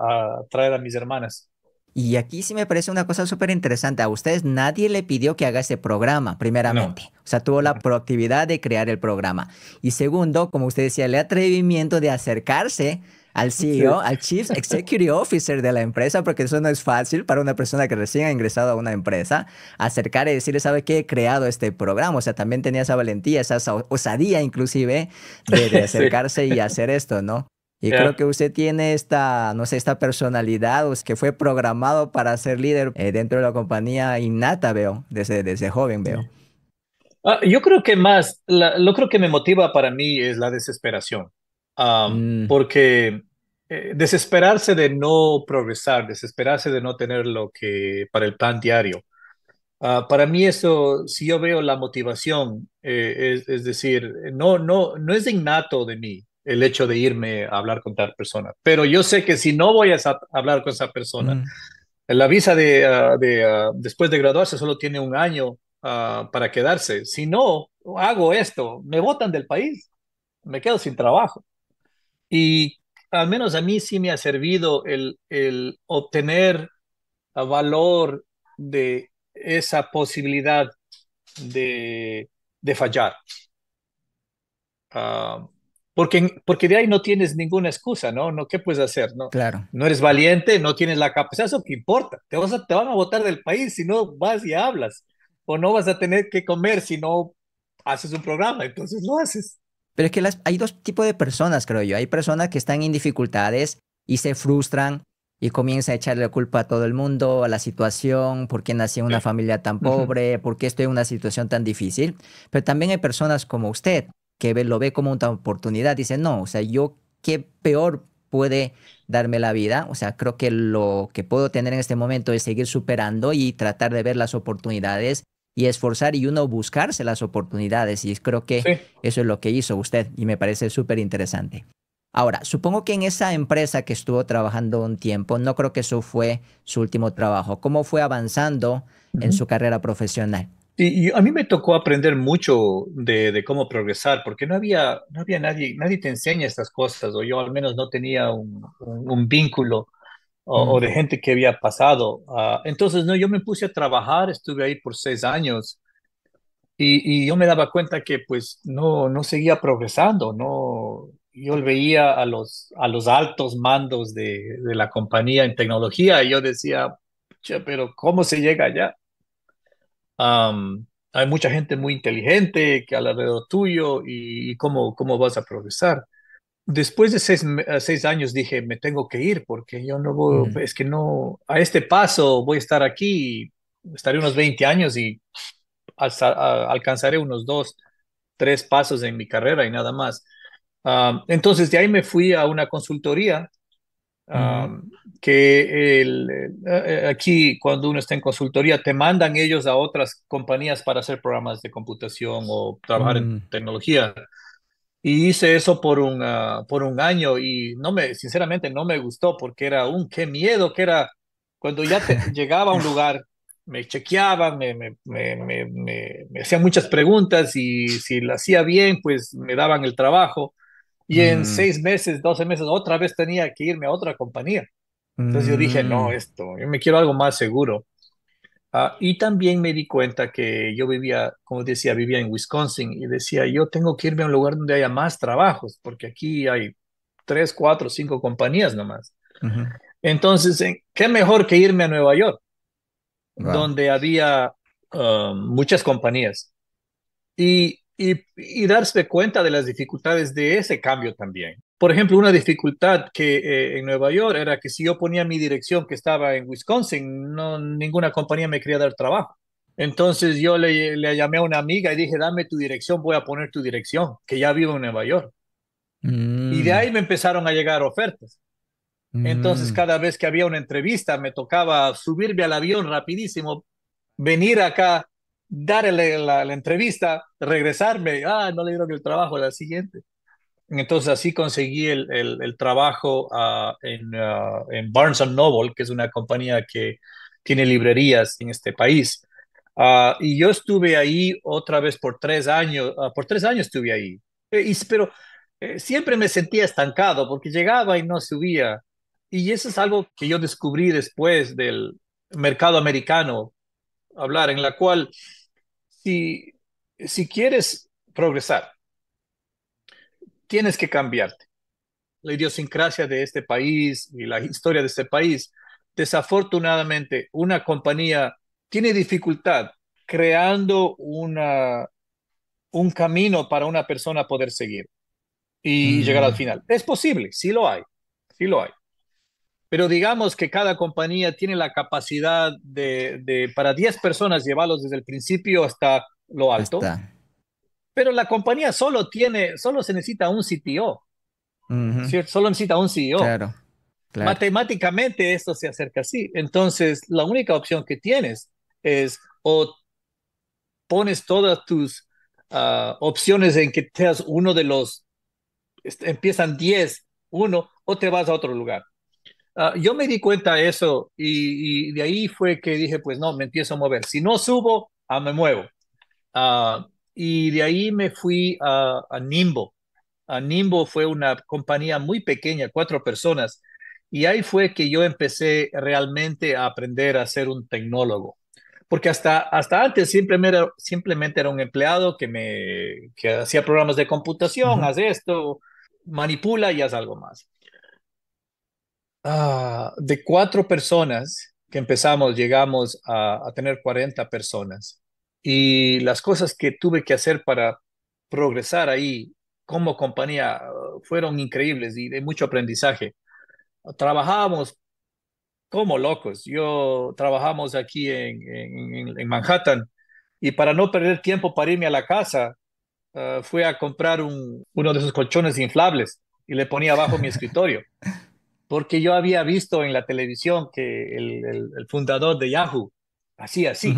traer a mis hermanas. Y aquí sí me parece una cosa súper interesante. A ustedes nadie le pidió que haga ese programa, primeramente. O sea, tuvo la proactividad de crear el programa. Y segundo, como usted decía, el atrevimiento de acercarse al CEO, al Chief Executive Officer de la empresa, porque eso no es fácil para una persona que recién ha ingresado a una empresa, acercar y decirle, ¿sabe qué? He creado este programa. O sea, también tenía esa valentía, esa osadía inclusive de, acercarse y hacer esto, ¿no? Y creo que usted tiene esta, no sé, esta personalidad o es que fue programado para ser líder eh, dentro de la compañía innata, veo, desde, desde joven, veo. Ah, yo creo que más, lo creo que me motiva para mí es la desesperación. Mm. Porque eh, desesperarse de no progresar, desesperarse de no tener lo que para el plan diario. Ah, para mí eso, si yo veo la motivación, eh, es, decir, no, no, no es innato de mí el hecho de irme a hablar con tal persona, pero yo sé que si no voy a hablar con esa persona, mm. la visa de, ah, de ah, después de graduarse solo tiene un año para quedarse. Si no hago esto, me botan del país, me quedo sin trabajo. Y al menos a mí sí me ha servido el, el obtener valor de esa posibilidad de, de fallar. Ah, porque, porque de ahí no tienes ninguna excusa, ¿no? no ¿Qué puedes hacer? No, claro. no eres valiente, no tienes la capacidad, eso que importa. Te, vas te van a votar del país si no vas y hablas. O no vas a tener que comer si no haces un programa, entonces lo haces. Pero es que hay dos tipos de personas, creo yo. Hay personas que están en dificultades y se frustran y comienzan a echarle la culpa a todo el mundo, a la situación, por qué nací en una familia tan pobre, por qué estoy en una situación tan difícil. Pero también hay personas como usted que lo ve como una oportunidad. Dice, no, o sea, yo qué peor puede darme la vida. O sea, creo que lo que puedo tener en este momento es seguir superando y tratar de ver las oportunidades y esforzar y uno buscarse las oportunidades. Y creo que eso es lo que hizo usted y me parece súper interesante. Ahora, supongo que en esa empresa que estuvo trabajando un tiempo, no creo que eso fue su último trabajo. ¿Cómo fue avanzando en su carrera profesional? Y, a mí me tocó aprender mucho de, cómo progresar, porque no había, no había nadie, nadie te enseña estas cosas, o yo al menos no tenía un vínculo o, de gente que había pasado. Ah, entonces, no, yo me puse a trabajar, estuve ahí por seis años y, yo me daba cuenta que pues no, no seguía progresando, no, yo veía a los, a los altos mandos de, la compañía en tecnología y yo decía, pero ¿cómo se llega allá? hay mucha gente muy inteligente que alrededor tuyo y, y, cómo, cómo vas a progresar después de seis, años dije, me tengo que ir porque yo no voy, mm. es que no, a este paso voy a estar aquí, estaré unos 20 años y alcanzaré unos dos, tres pasos en mi carrera y nada más. entonces de ahí me fui a una consultoría. Mm. que eh, eh, aquí cuando uno está en consultoría te mandan ellos a otras compañías para hacer programas de computación o trabajar en mm. tecnología y hice eso por un, ah, por un año y no me, sinceramente no me gustó porque era un qué miedo que era cuando ya llegaba a un lugar, me chequeaban, me, me, hacían muchas preguntas y si lo hacía bien, pues me daban el trabajo y en mm. seis meses, doce meses, otra vez tenía que irme a otra compañía. Entonces yo dije, no, mm. esto, yo me quiero algo más seguro. Ah, y también me di cuenta que yo vivía, como decía, vivía en Wisconsin y decía, yo tengo que irme a un lugar donde haya más trabajos, porque aquí hay tres, cuatro, cinco compañías nomás. Entonces, eh, ¿qué mejor que irme a Nueva York, donde había ah, muchas compañías? y darse cuenta de las dificultades de ese cambio también. Por ejemplo, una dificultad que eh, en Nueva York era que si yo ponía mi dirección que estaba en Wisconsin, ninguna compañía me quería dar trabajo. Entonces yo le, llamé a una amiga y dije, dame tu dirección, voy a poner tu dirección, que ya vivo en Nueva York. Y de mm. ahí me empezaron a llegar ofertas. Entonces mm. cada vez que había una entrevista me tocaba subirme al avión rapidísimo, venir acá, darle la, entrevista, regresarme, ah, no le dieron el trabajo la siguiente. Entonces así conseguí el, trabajo ah, en, ah, en, Barnes Noble, que es una compañía que tiene librerías en este país. Ah, y yo estuve ahí otra vez por tres años, por tres años estuve ahí. Eh, y, pero eh, siempre me sentía estancado porque llegaba y no subía. Y eso es algo que yo descubrí después del mercado americano, hablar en la cual si, si quieres progresar, tienes que cambiarte. La idiosincrasia de este país y la historia de este país. Desafortunadamente, una compañía tiene dificultad creando una, un camino para una persona poder seguir y llegar al mm. final. Es posible, sí lo hay, sí lo hay. Pero digamos que cada compañía tiene la capacidad de, de para 10 personas llevarlos desde el principio hasta lo alto. Pero la compañía solo tiene, solo se necesita un CTO. Solo necesita un CEO. Matemáticamente esto se acerca así. Entonces, la única opción que tienes es o pones todas tus ah, opciones en que seas uno de los, empiezan 10, uno, o te vas a otro lugar. Ah, yo me di cuenta de eso y, de ahí fue que dije, pues no, me empiezo a mover. Si no subo, ah, me muevo. Ah y de ahí me fui a, Nimbo. A Nimbo fue una compañía muy pequeña, cuatro personas, y ahí fue que yo empecé realmente a aprender a ser un tecnólogo. Porque hasta, hasta antes simplemente era, simplemente era un empleado que, me, que hacía programas de computación, haz esto, manipula y haz algo más. Ah, de cuatro personas que empezamos, llegamos a, a tener 40 personas y las cosas que tuve que hacer para progresar ahí como compañía uh, fueron increíbles y de mucho aprendizaje. Trabajábamos como locos. Yo trabajamos aquí en, en, Manhattan y para no perder tiempo para irme a la casa, uh, fui a comprar uno de esos colchones inflables y le ponía abajo mi escritorio. Porque yo había visto en la televisión que el, fundador de Yahoo hacía así.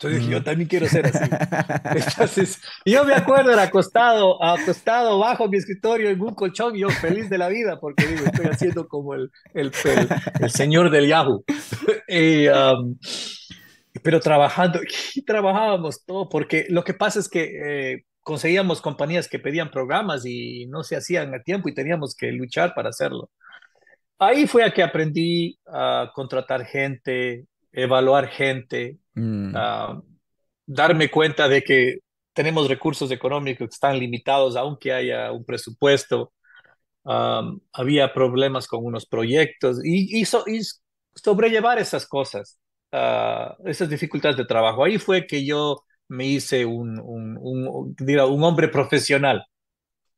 Entonces yo también quiero ser así. Entonces, yo me acuerdo, era acostado, acostado bajo mi escritorio en un colchón, y yo feliz de la vida, porque digo, estoy haciendo como el, el, señor del Yahoo. Um, pero trabajando, y trabajábamos todo, porque lo que pasa es que eh, conseguíamos compañías que pedían programas y no se hacían a tiempo y teníamos que luchar para hacerlo. Ahí fue a que aprendí a contratar gente, evaluar gente, mm. ah, darme cuenta de que tenemos recursos económicos que están limitados, aunque haya un presupuesto. había problemas con unos proyectos y, y, sobrellevar esas cosas, ah, esas dificultades de trabajo. Ahí fue que yo me hice un, un, un, hombre profesional.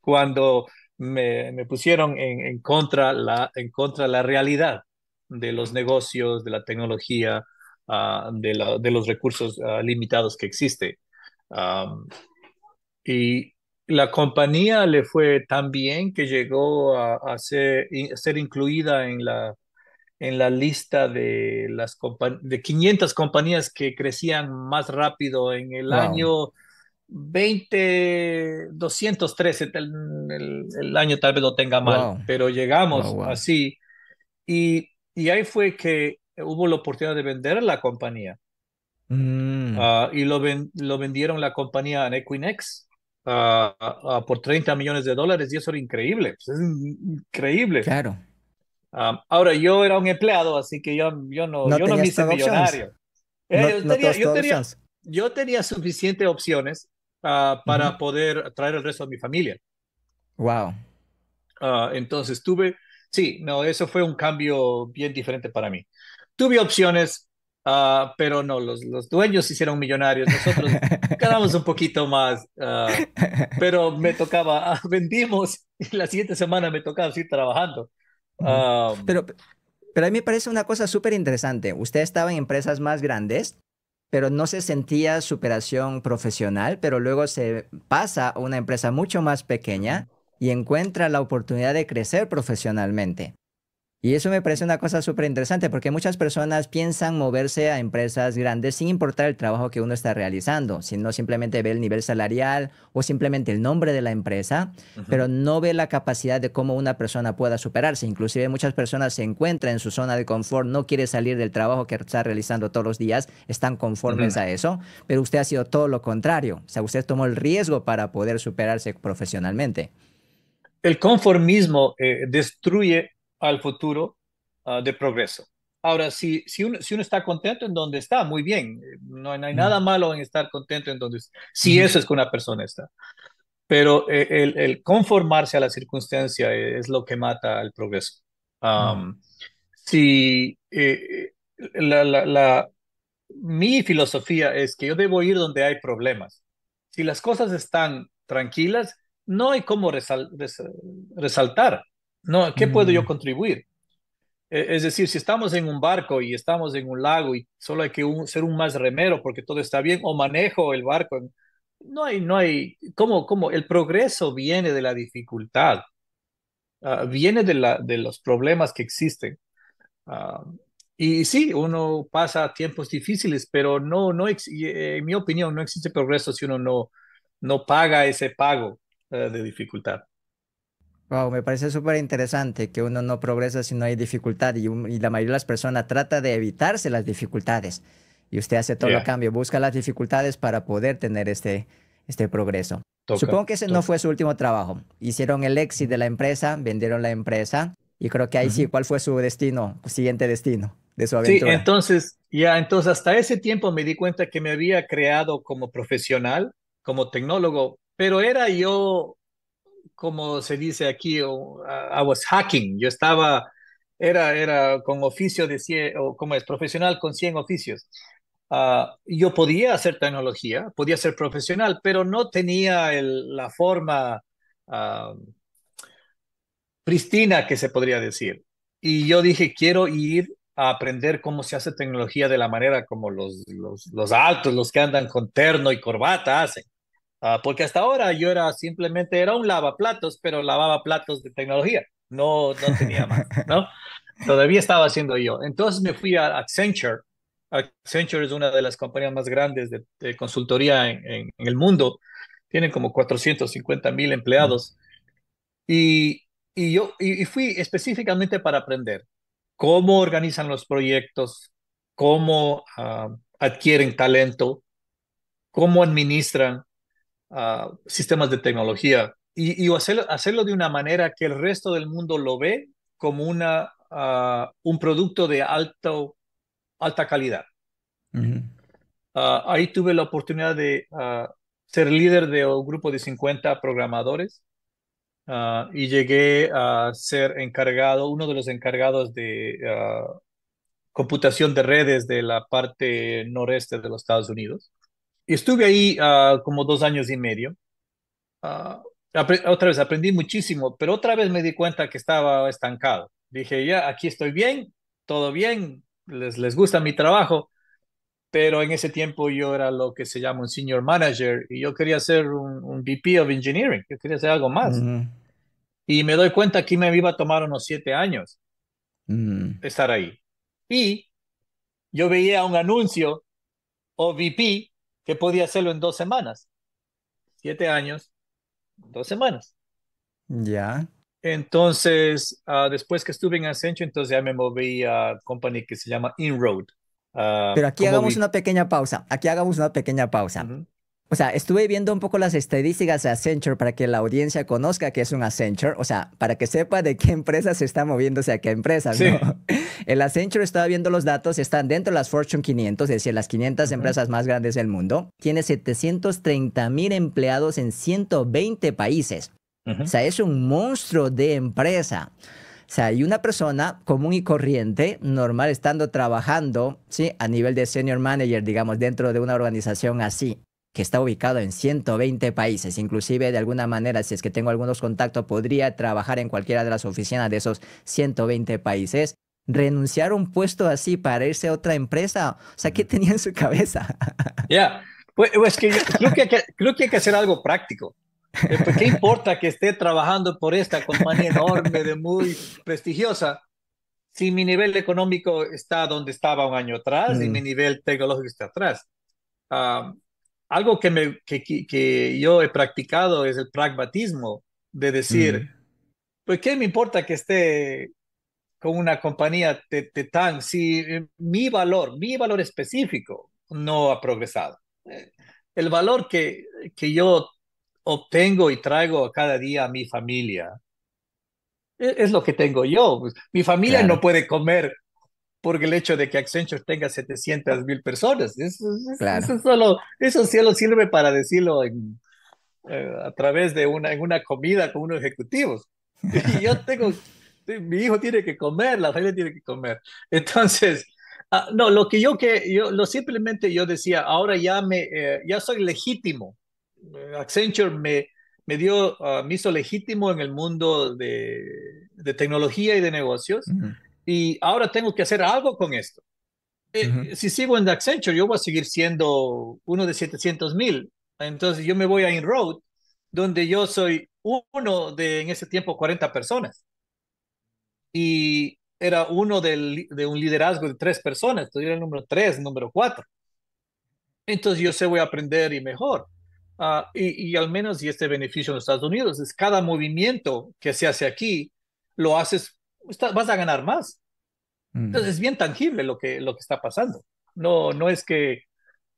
Cuando me, pusieron en, contra la, en contra la realidad de los negocios, de la tecnología, ah, de, los recursos ah, limitados que existe. y la compañía le fue tan bien que llegó a, ser, incluida en la, en la lista de, las de 500 compañías que crecían más rápido en el año 20, 213, el, año tal vez lo tenga mal, pero llegamos así. Y y ahí fue que hubo la oportunidad de vender la compañía. Mm. Ah, y lo, lo vendieron la compañía en Equinex ah, ah, por 30 millones de dólares y eso era increíble. Pues, es increíble. Claro. ahora, yo era un empleado, así que yo, yo no, yo no me hice millonario. Eh, yo, tenía, yo, suficientes opciones para poder traer el resto de mi familia. Wow. entonces tuve Sí, no, eso fue un cambio bien diferente para mí. Tuve opciones, ah, pero no, los, los dueños hicieron millonarios, nosotros ganamos un poquito más, ah, pero me tocaba, vendimos y la siguiente semana me tocaba seguir trabajando. Ah, pero, pero a mí me parece una cosa súper interesante. Usted estaba en empresas más grandes, pero no se sentía superación profesional, pero luego se pasa a una empresa mucho más pequeña y encuentra la oportunidad de crecer profesionalmente. Y eso me parece una cosa súper interesante porque muchas personas piensan moverse a empresas grandes sin importar el trabajo que uno está realizando, sino simplemente ve el nivel salarial o simplemente el nombre de la empresa, pero no ve la capacidad de cómo una persona pueda superarse. Inclusive muchas personas se encuentran en su zona de confort, no quiere salir del trabajo que está realizando todos los días, están conformes a eso, pero usted ha sido todo lo contrario. O sea, usted tomó el riesgo para poder superarse profesionalmente el conformismo eh, destruye al futuro ah, de progreso. Ahora, si, si uno, si, uno, está contento en donde está, muy bien, no, hay nada mm. malo en estar contento en donde está, si eso es que una persona está. Pero eh, el, conformarse a la circunstancia eh, es lo que mata el progreso. Mm. Si la, mi filosofía es que yo debo ir donde hay problemas. Si las cosas están tranquilas, no hay cómo resaltar. No, ¿Qué puedo yo mm. contribuir? E-, es decir, si estamos en un barco y estamos en un lago y solo hay que ser un más remero porque todo está bien, o manejo el barco, no hay, no hay, ¿cómo, cómo? El progreso viene de la dificultad, ah, viene de, la, de los problemas que existen. Ah, y sí, uno pasa tiempos difíciles, pero no, no, eh, en mi opinión, no existe progreso si uno no, no paga ese pago eh, de dificultad. Wow, me parece súper interesante que uno no progresa si no hay dificultad y, y, la mayoría de las personas trata de evitarse las dificultades y usted hace todo lo cambio, busca las dificultades para poder tener este, este progreso. Supongo que ese no fue su último trabajo. Hicieron el exit de la empresa, vendieron la empresa y creo que ahí sí, ¿cuál fue su destino, siguiente destino de su aventura? Sí, entonces, ya, entonces hasta ese tiempo me di cuenta que me había creado como profesional, como tecnólogo, pero era yo, como se dice aquí, I was hacking, yo estaba, era, era con oficio de 100, o como es, profesional con 100 oficios. Ah, yo podía hacer tecnología, podía ser profesional, pero no tenía la forma ah, pristina que se podría decir. Y yo dije, quiero ir a aprender cómo se hace tecnología de la manera como los, los altos, los que andan con terno y corbata hacen. Ah, porque hasta ahora yo era simplemente, era un lavaplatos, pero lavaba platos de tecnología. No, no tenía más, ¿no? Todavía estaba haciendo yo. Entonces me fui a Accenture. Accenture es una de las compañías más grandes de, consultoría en, en, el mundo. Tienen como 450 mil empleados. Y, y yo y, fui específicamente para aprender cómo organizan los proyectos, cómo ah, adquieren talento, cómo administran sistemas de tecnología y, y hacerlo, hacerlo, de una manera que el resto del mundo lo ve como una, ah, un producto de alto, alta calidad. Ah, ahí tuve la oportunidad de ah, ser líder de un grupo de 50 programadores y llegué a ser encargado, uno de los encargados de computación de redes de la parte noreste de los Estados Unidos. Y estuve ahí ah, como dos años y medio. Ah, otra vez aprendí muchísimo, pero otra vez me di cuenta que estaba estancado. Dije, ya, aquí estoy bien, todo bien, les, les gusta mi trabajo, pero en ese tiempo yo era lo que se llama un senior manager y yo quería ser un, VP of Engineering, yo quería hacer algo más. Y me doy cuenta que me iba a tomar unos siete años mm. estar ahí. Y yo veía un anuncio, o VP podía hacerlo en dos semanas. Siete años, dos semanas. Ya. Entonces, ah, después que estuve en ascenso entonces ya me moví a company que se llama Inroad. Ah, Pero aquí hagamos una pequeña pausa. Aquí hagamos una pequeña pausa. O sea, estuve viendo un poco las estadísticas de Accenture para que la audiencia conozca que es un Accenture, o sea, para que sepa de qué empresa se está moviéndose a qué empresa. El Accenture estaba viendo los datos, están dentro de las Fortune 500, es decir, las 500 empresas más grandes del mundo. Tiene 730 mil empleados en 120 países. O sea, es un monstruo de empresa. O sea, hay una persona común y corriente, normal, estando trabajando, ¿sí? A nivel de senior manager, digamos, dentro de una organización así que está ubicado en 120 países. Inclusive, de alguna manera, si es que tengo algunos contactos, podría trabajar en cualquiera de las oficinas de esos 120 países. Renunciar un puesto así para irse a otra empresa, o sea, ¿qué tenía en su cabeza? Ya, pues, pues que creo, que, creo que hay que hacer algo práctico. Eh, pues, ¿Qué importa que esté trabajando por esta compañía enorme, de muy prestigiosa? Si mi nivel económico está donde estaba un año atrás y mm. mi nivel tecnológico está atrás. Ah, algo que, me, que, yo he practicado es el pragmatismo, de decir, ¿por mm. pues qué me importa que esté con una compañía de, tan, si eh, mi valor, mi valor específico no ha progresado. El valor que, que yo obtengo y traigo cada día a mi familia e, es, lo que tengo yo. Pues, mi familia no puede comer porque el hecho de que Accenture tenga 700 mil personas. Eso, eso, solo, eso solo sirve para decirlo eh, a través de una, en una comida con unos ejecutivos. yo tengo, mi hijo tiene que comer, la familia tiene que comer. Entonces, ah, no, lo que yo que, yo, lo simplemente yo decía, ahora ya me, eh, ya soy legítimo. Accenture me, me dio, ah, me hizo legítimo en el mundo de, de tecnología y de negocios y ahora tengo que hacer algo con esto. Eh, si sigo en Accenture, yo voy a seguir siendo uno de 700 mil. Entonces yo me voy a Inroad, donde yo soy uno de, en ese tiempo, 40 personas. Y era uno del, de un liderazgo de tres personas. Entonces yo era el número tres, número cuatro. Entonces yo sé, voy a aprender y mejor. Ah, y, y, al menos, y este beneficio en Estados Unidos, es cada movimiento que se hace aquí, lo haces, vas a ganar más. Mm. Entonces es bien tangible lo que, lo que está pasando. No, no, es que,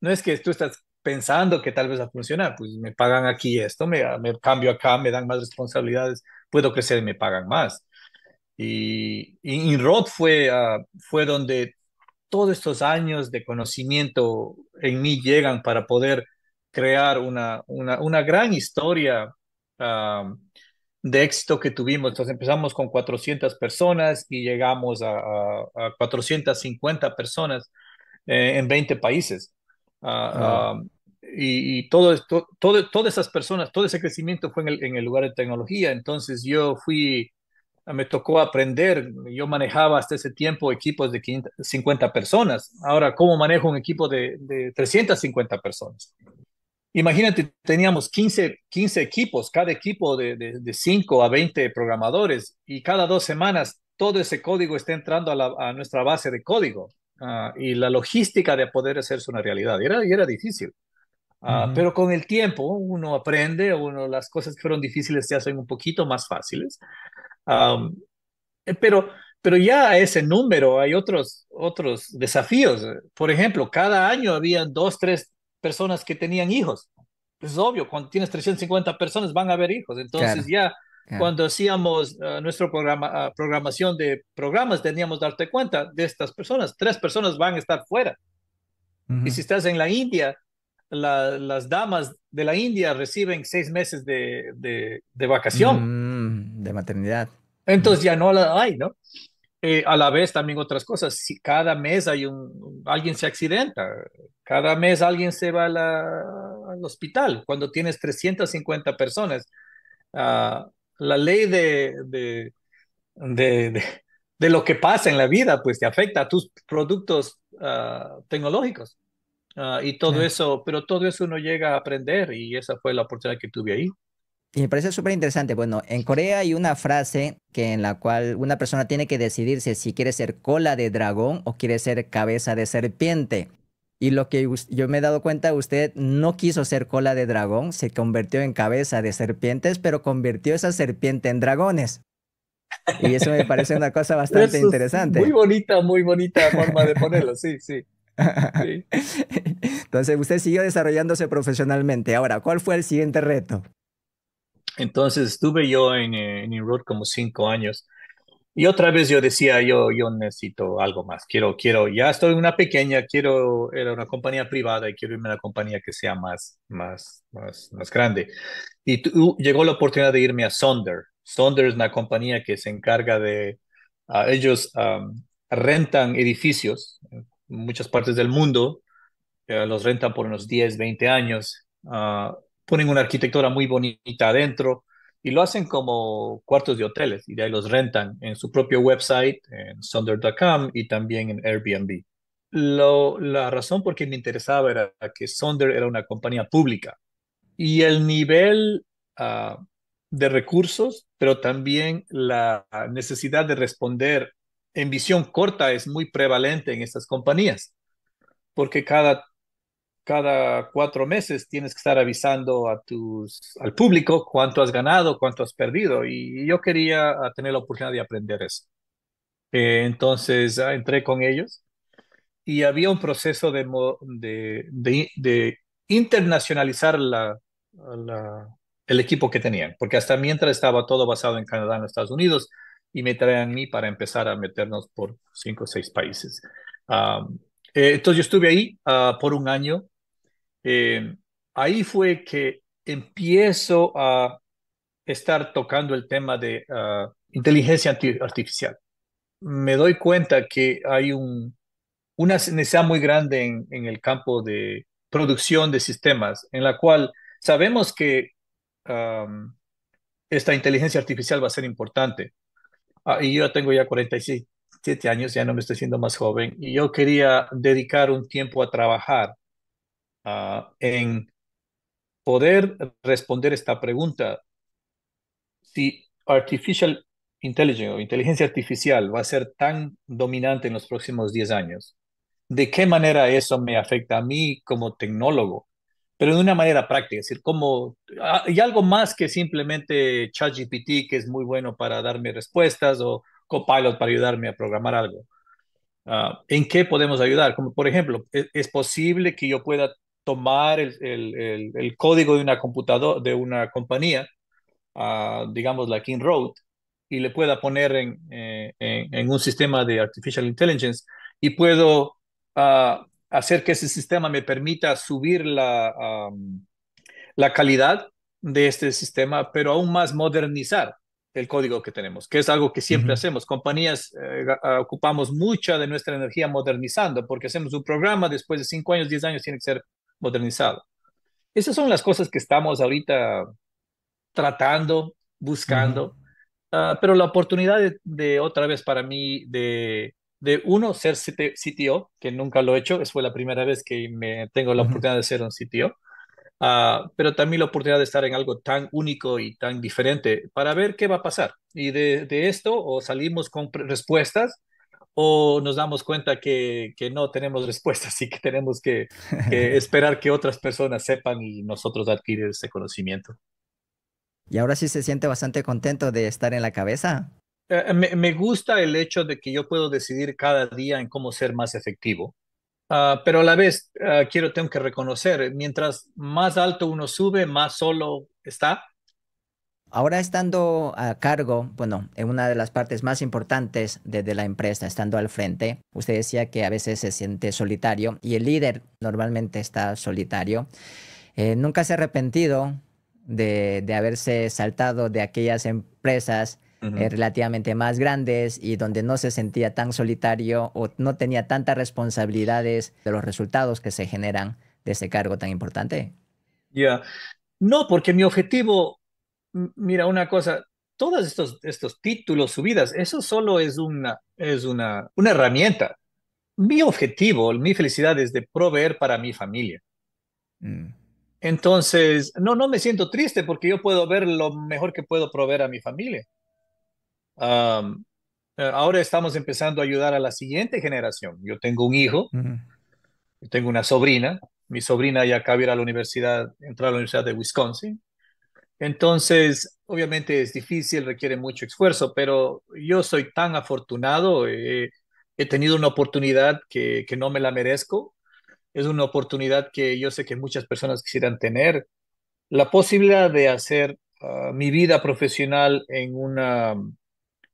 no es que tú estás pensando que tal vez va a funcionar, pues me pagan aquí esto, me, me cambio acá, me dan más responsabilidades, puedo crecer y me pagan más. Y, y, fue, ah, fue donde todos estos años de conocimiento en mí llegan para poder crear una, una, gran historia. Ah, de éxito que tuvimos. Entonces empezamos con 400 personas y llegamos a, 450 personas eh, en 20 países. Ah, ah, y, todo, todas esas personas, todo ese crecimiento fue en el, lugar de tecnología. Entonces yo fui, ah, me tocó aprender, yo manejaba hasta ese tiempo equipos de 50 personas. Ahora, ¿cómo manejo un equipo de 350 personas? Imagínate, teníamos 15, 15 equipos, cada equipo de, de, de, 5 a 20 programadores y cada dos semanas todo ese código está entrando a, la, a nuestra base de código ah, y la logística de poder hacerse una realidad. Era, era difícil. Ah, pero con el tiempo uno aprende, uno las cosas que fueron difíciles se hacen un poquito más fáciles. Eh, pero, pero ya a ese número hay otros, otros desafíos. Por ejemplo, cada año habían dos, tres personas que tenían hijos. Es obvio, cuando tienes 350 personas van a haber hijos. Entonces ya cuando hacíamos eh, nuestro nuestra programa, ah, programación de programas, teníamos que darte cuenta de estas personas. Tres personas van a estar fuera. Y si estás en la India, las damas de la India reciben seis meses de, vacación. Mm, de maternidad. Entonces ya no la hay, ¿no? Eh, a la vez también otras cosas. Si cada mes hay un, alguien se accidenta, cada mes alguien se va al hospital. Cuando tienes 350 personas, ah, la ley de, de, de, de, lo que pasa en la vida, pues te afecta a tus productos ah, tecnológicos. Ah, y todo eso, pero todo eso uno llega a aprender y esa fue la oportunidad que tuve ahí. Y me parece súper interesante. Bueno, en Corea hay una frase que en la cual una persona tiene que decidirse si quiere ser cola de dragón o quiere ser cabeza de serpiente. Y lo que yo me he dado cuenta, usted no quiso ser cola de dragón, se convirtió en cabeza de serpientes, pero convirtió esa serpiente en dragones. Y eso me parece una cosa bastante interesante. Muy bonita, muy bonita forma de ponerlo, sí. sí. Entonces usted siguió desarrollándose profesionalmente. Ahora, ¿cuál fue el siguiente reto? Entonces estuve yo en, eh, Inroad como cinco años. Y otra vez yo decía, yo, yo necesito algo más, quiero, quiero, ya estoy en una pequeña, quiero, era una compañía privada y quiero irme a una compañía que sea más, más, más, más grande. Y llegó la oportunidad de irme a Sonder. Sonder es una compañía que se encarga de, ah, ellos rentan edificios en muchas partes del mundo, eh, los rentan por unos 10, 20 años. Ah, ponen una arquitectura muy bonita adentro y lo hacen como cuartos de hoteles y de ahí los rentan en su propio website, en sonder.com y también en Airbnb. Lo, la razón por que me interesaba era que Sonder era una compañía pública y el nivel ah, de recursos, pero también la necesidad de responder en visión corta es muy prevalente en estas compañías, porque cada cada cuatro meses tienes que estar avisando a tus, al público cuánto has ganado, cuánto has perdido. Y yo quería ah, tener la oportunidad de aprender eso. Eh, entonces ah, entré con ellos y había un proceso de, internacionalizar la, el equipo que tenían, porque hasta mientras estaba todo basado en Canadá, en Estados Unidos, y me traían a mí para empezar a meternos por cinco o seis países. Ah, eh, entonces yo estuve ahí por un año eh, ahí fue que empiezo a estar tocando el tema de ah, inteligencia artificial. Me doy cuenta que hay un, una necesidad muy grande en, el campo de producción de sistemas, en la cual sabemos que esta inteligencia artificial va a ser importante. Ah, y yo tengo ya 47 años, ya no me estoy siendo más joven, y yo quería dedicar un tiempo a trabajar Ah, en poder responder esta pregunta. Si artificial intelligence o inteligencia artificial va a ser tan dominante en los próximos 10 años, ¿de qué manera eso me afecta a mí como tecnólogo? Pero de una manera práctica, es decir, como ah, y algo más que simplemente ChatGPT que es muy bueno para darme respuestas o Copilot para ayudarme a programar algo. Ah, ¿En qué podemos ayudar? Como por ejemplo, ¿es, posible que yo pueda tomar el, el, el, código de una computadora, de una compañía, digamos la King Road, y le pueda poner en, eh, en, un sistema de artificial intelligence y puedo ah, hacer que ese sistema me permita subir la, la calidad de este sistema, pero aún más modernizar el código que tenemos, que es algo que siempre hacemos. Compañías eh, ah, ocupamos mucha de nuestra energía modernizando, porque hacemos un programa, después de 5 años, 10 años tiene que ser modernizado. Esas son las cosas que estamos ahorita tratando, buscando, ah, pero la oportunidad de, otra vez para mí de, uno, ser CTO, que nunca lo he hecho, es fue la primera vez que me tengo la oportunidad de ser un CTO, ah, pero también la oportunidad de estar en algo tan único y tan diferente para ver qué va a pasar. Y de, esto salimos con respuestas o nos damos cuenta que, no tenemos respuesta, y que tenemos que, esperar que otras personas sepan y nosotros adquirir ese conocimiento. Y ahora sí se siente bastante contento de estar en la cabeza. Eh, me, gusta el hecho de que yo puedo decidir cada día en cómo ser más efectivo, ah, pero a la vez ah, quiero, tengo que reconocer, mientras más alto uno sube, más solo está Ahora estando a cargo, bueno, en una de las partes más importantes de, la empresa, estando al frente, usted decía que a veces se siente solitario y el líder normalmente está solitario. Eh, ¿Nunca se ha arrepentido de, haberse saltado de aquellas empresas eh, relativamente más grandes y donde no se sentía tan solitario o no tenía tantas responsabilidades de los resultados que se generan de ese cargo tan importante? Ya. No, porque mi objetivo mira una cosa, todos estos, estos títulos, subidas, eso solo es una, es una, herramienta. Mi objetivo, mi felicidad es de proveer para mi familia. Mm. Entonces, no, no me siento triste porque yo puedo ver lo mejor que puedo proveer a mi familia. Eh, ahora estamos empezando a ayudar a la siguiente generación. Yo tengo un hijo, tengo una sobrina. Mi sobrina ya acaba de a la universidad, entrar a la Universidad de Wisconsin. Entonces, obviamente es difícil, requiere mucho esfuerzo, pero yo soy tan afortunado, eh, he tenido una oportunidad que, no me la merezco, es una oportunidad que yo sé que muchas personas quisieran tener, la posibilidad de hacer ah, mi vida profesional en, una,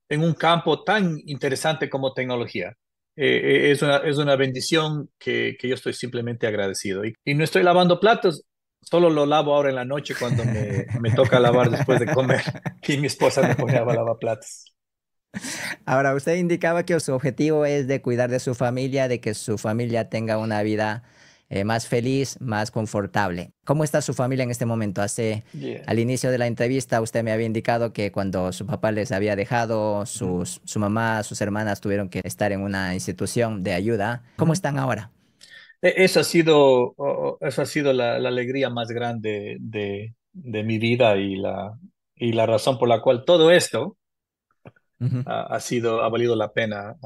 en un campo tan interesante como tecnología. Eh, eh, es, una, es una bendición que, que yo estoy simplemente agradecido. Y, y no estoy lavando platos, Solo lo lavo ahora en la noche cuando me, toca lavar después de comer y mi esposa me ponía a lavar platos. Ahora, usted indicaba que su objetivo es de cuidar de su familia, de que su familia tenga una vida eh, más feliz, más confortable. ¿Cómo está su familia en este momento? Hace al inicio de la entrevista usted me había indicado que cuando su papá les había dejado, su mamá, sus hermanas tuvieron que estar en una institución de ayuda. ¿Cómo están ahora? E-, eso ha sido, eso ha sido la, alegría más grande de, de, mi vida y la, y la razón por la cual todo esto ha, sido, ha valido la pena.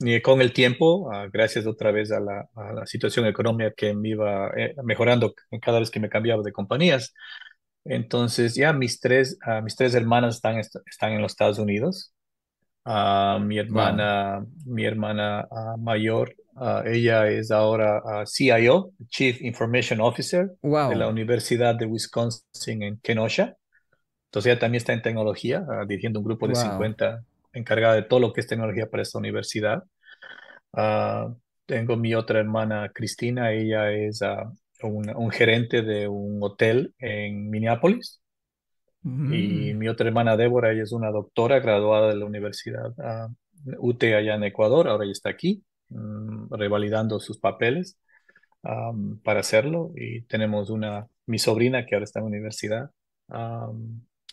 y con el tiempo, ah, gracias otra vez a la, a la, situación económica que me iba eh, mejorando cada vez que me cambiaba de compañías, entonces ya mis tres, ah, mis tres hermanas están, están en los Estados Unidos. Ah, mi hermana, mi hermana mayor Ah, ella es ahora ah, CIO, Chief Information Officer, de la Universidad de Wisconsin en Kenosha. Entonces ella también está en tecnología, ah, dirigiendo un grupo de 50 encargada de todo lo que es tecnología para esta universidad. tengo mi otra hermana Cristina, ella es un, gerente de un hotel en Minneapolis. Y mm. mi otra hermana Débora, ella es una doctora graduada de la Universidad UT allá en Ecuador, ahora ella está aquí. Mm, revalidando sus papeles para hacerlo y tenemos una, mi sobrina que ahora está en universidad.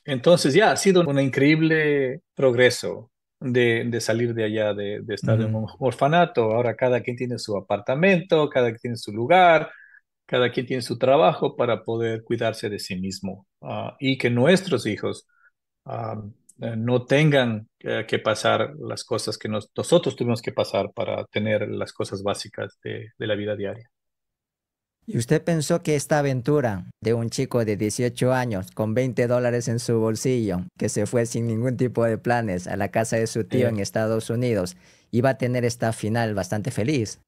entonces ya ha sido un increíble progreso de, salir de allá, de, estar en un orfanato. Ahora cada quien tiene su apartamento, cada quien tiene su lugar, cada quien tiene su trabajo para poder cuidarse de sí mismo ah, y que nuestros hijos eh, no tengan eh, que pasar las cosas que nosotros tuvimos que pasar para tener las cosas básicas de, la vida diaria. ¿Y usted pensó que esta aventura de un chico de 18 años con 20 dólares en su bolsillo, que se fue sin ningún tipo de planes a la casa de su tío eh. en Estados Unidos, iba a tener esta final bastante feliz?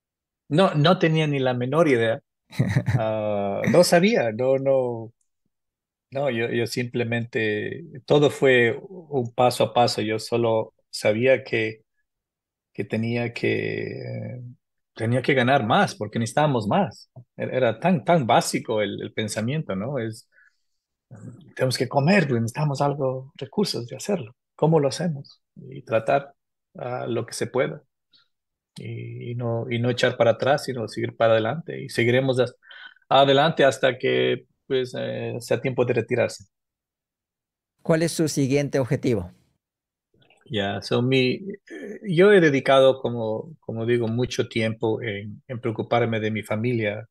No, no tenía ni la menor idea. Ah, no sabía, no, no, no, yo, yo simplemente, todo fue un paso a paso, yo solo sabía que, que tenía que, tenía que ganar más, porque necesitábamos más. E-, era tan, tan básico el, pensamiento, ¿no? Es, tenemos que comer, pues, necesitamos algo, recursos de hacerlo. ¿Cómo lo hacemos? Y tratar a ah, lo que se pueda. Y, no, y no echar para atrás, sino seguir para adelante. Y seguiremos adelante hasta que pues eh, sea tiempo de retirarse. ¿Cuál es su siguiente objetivo? Ya, eh, yo he dedicado, como, como digo, mucho tiempo en, en, preocuparme de mi familia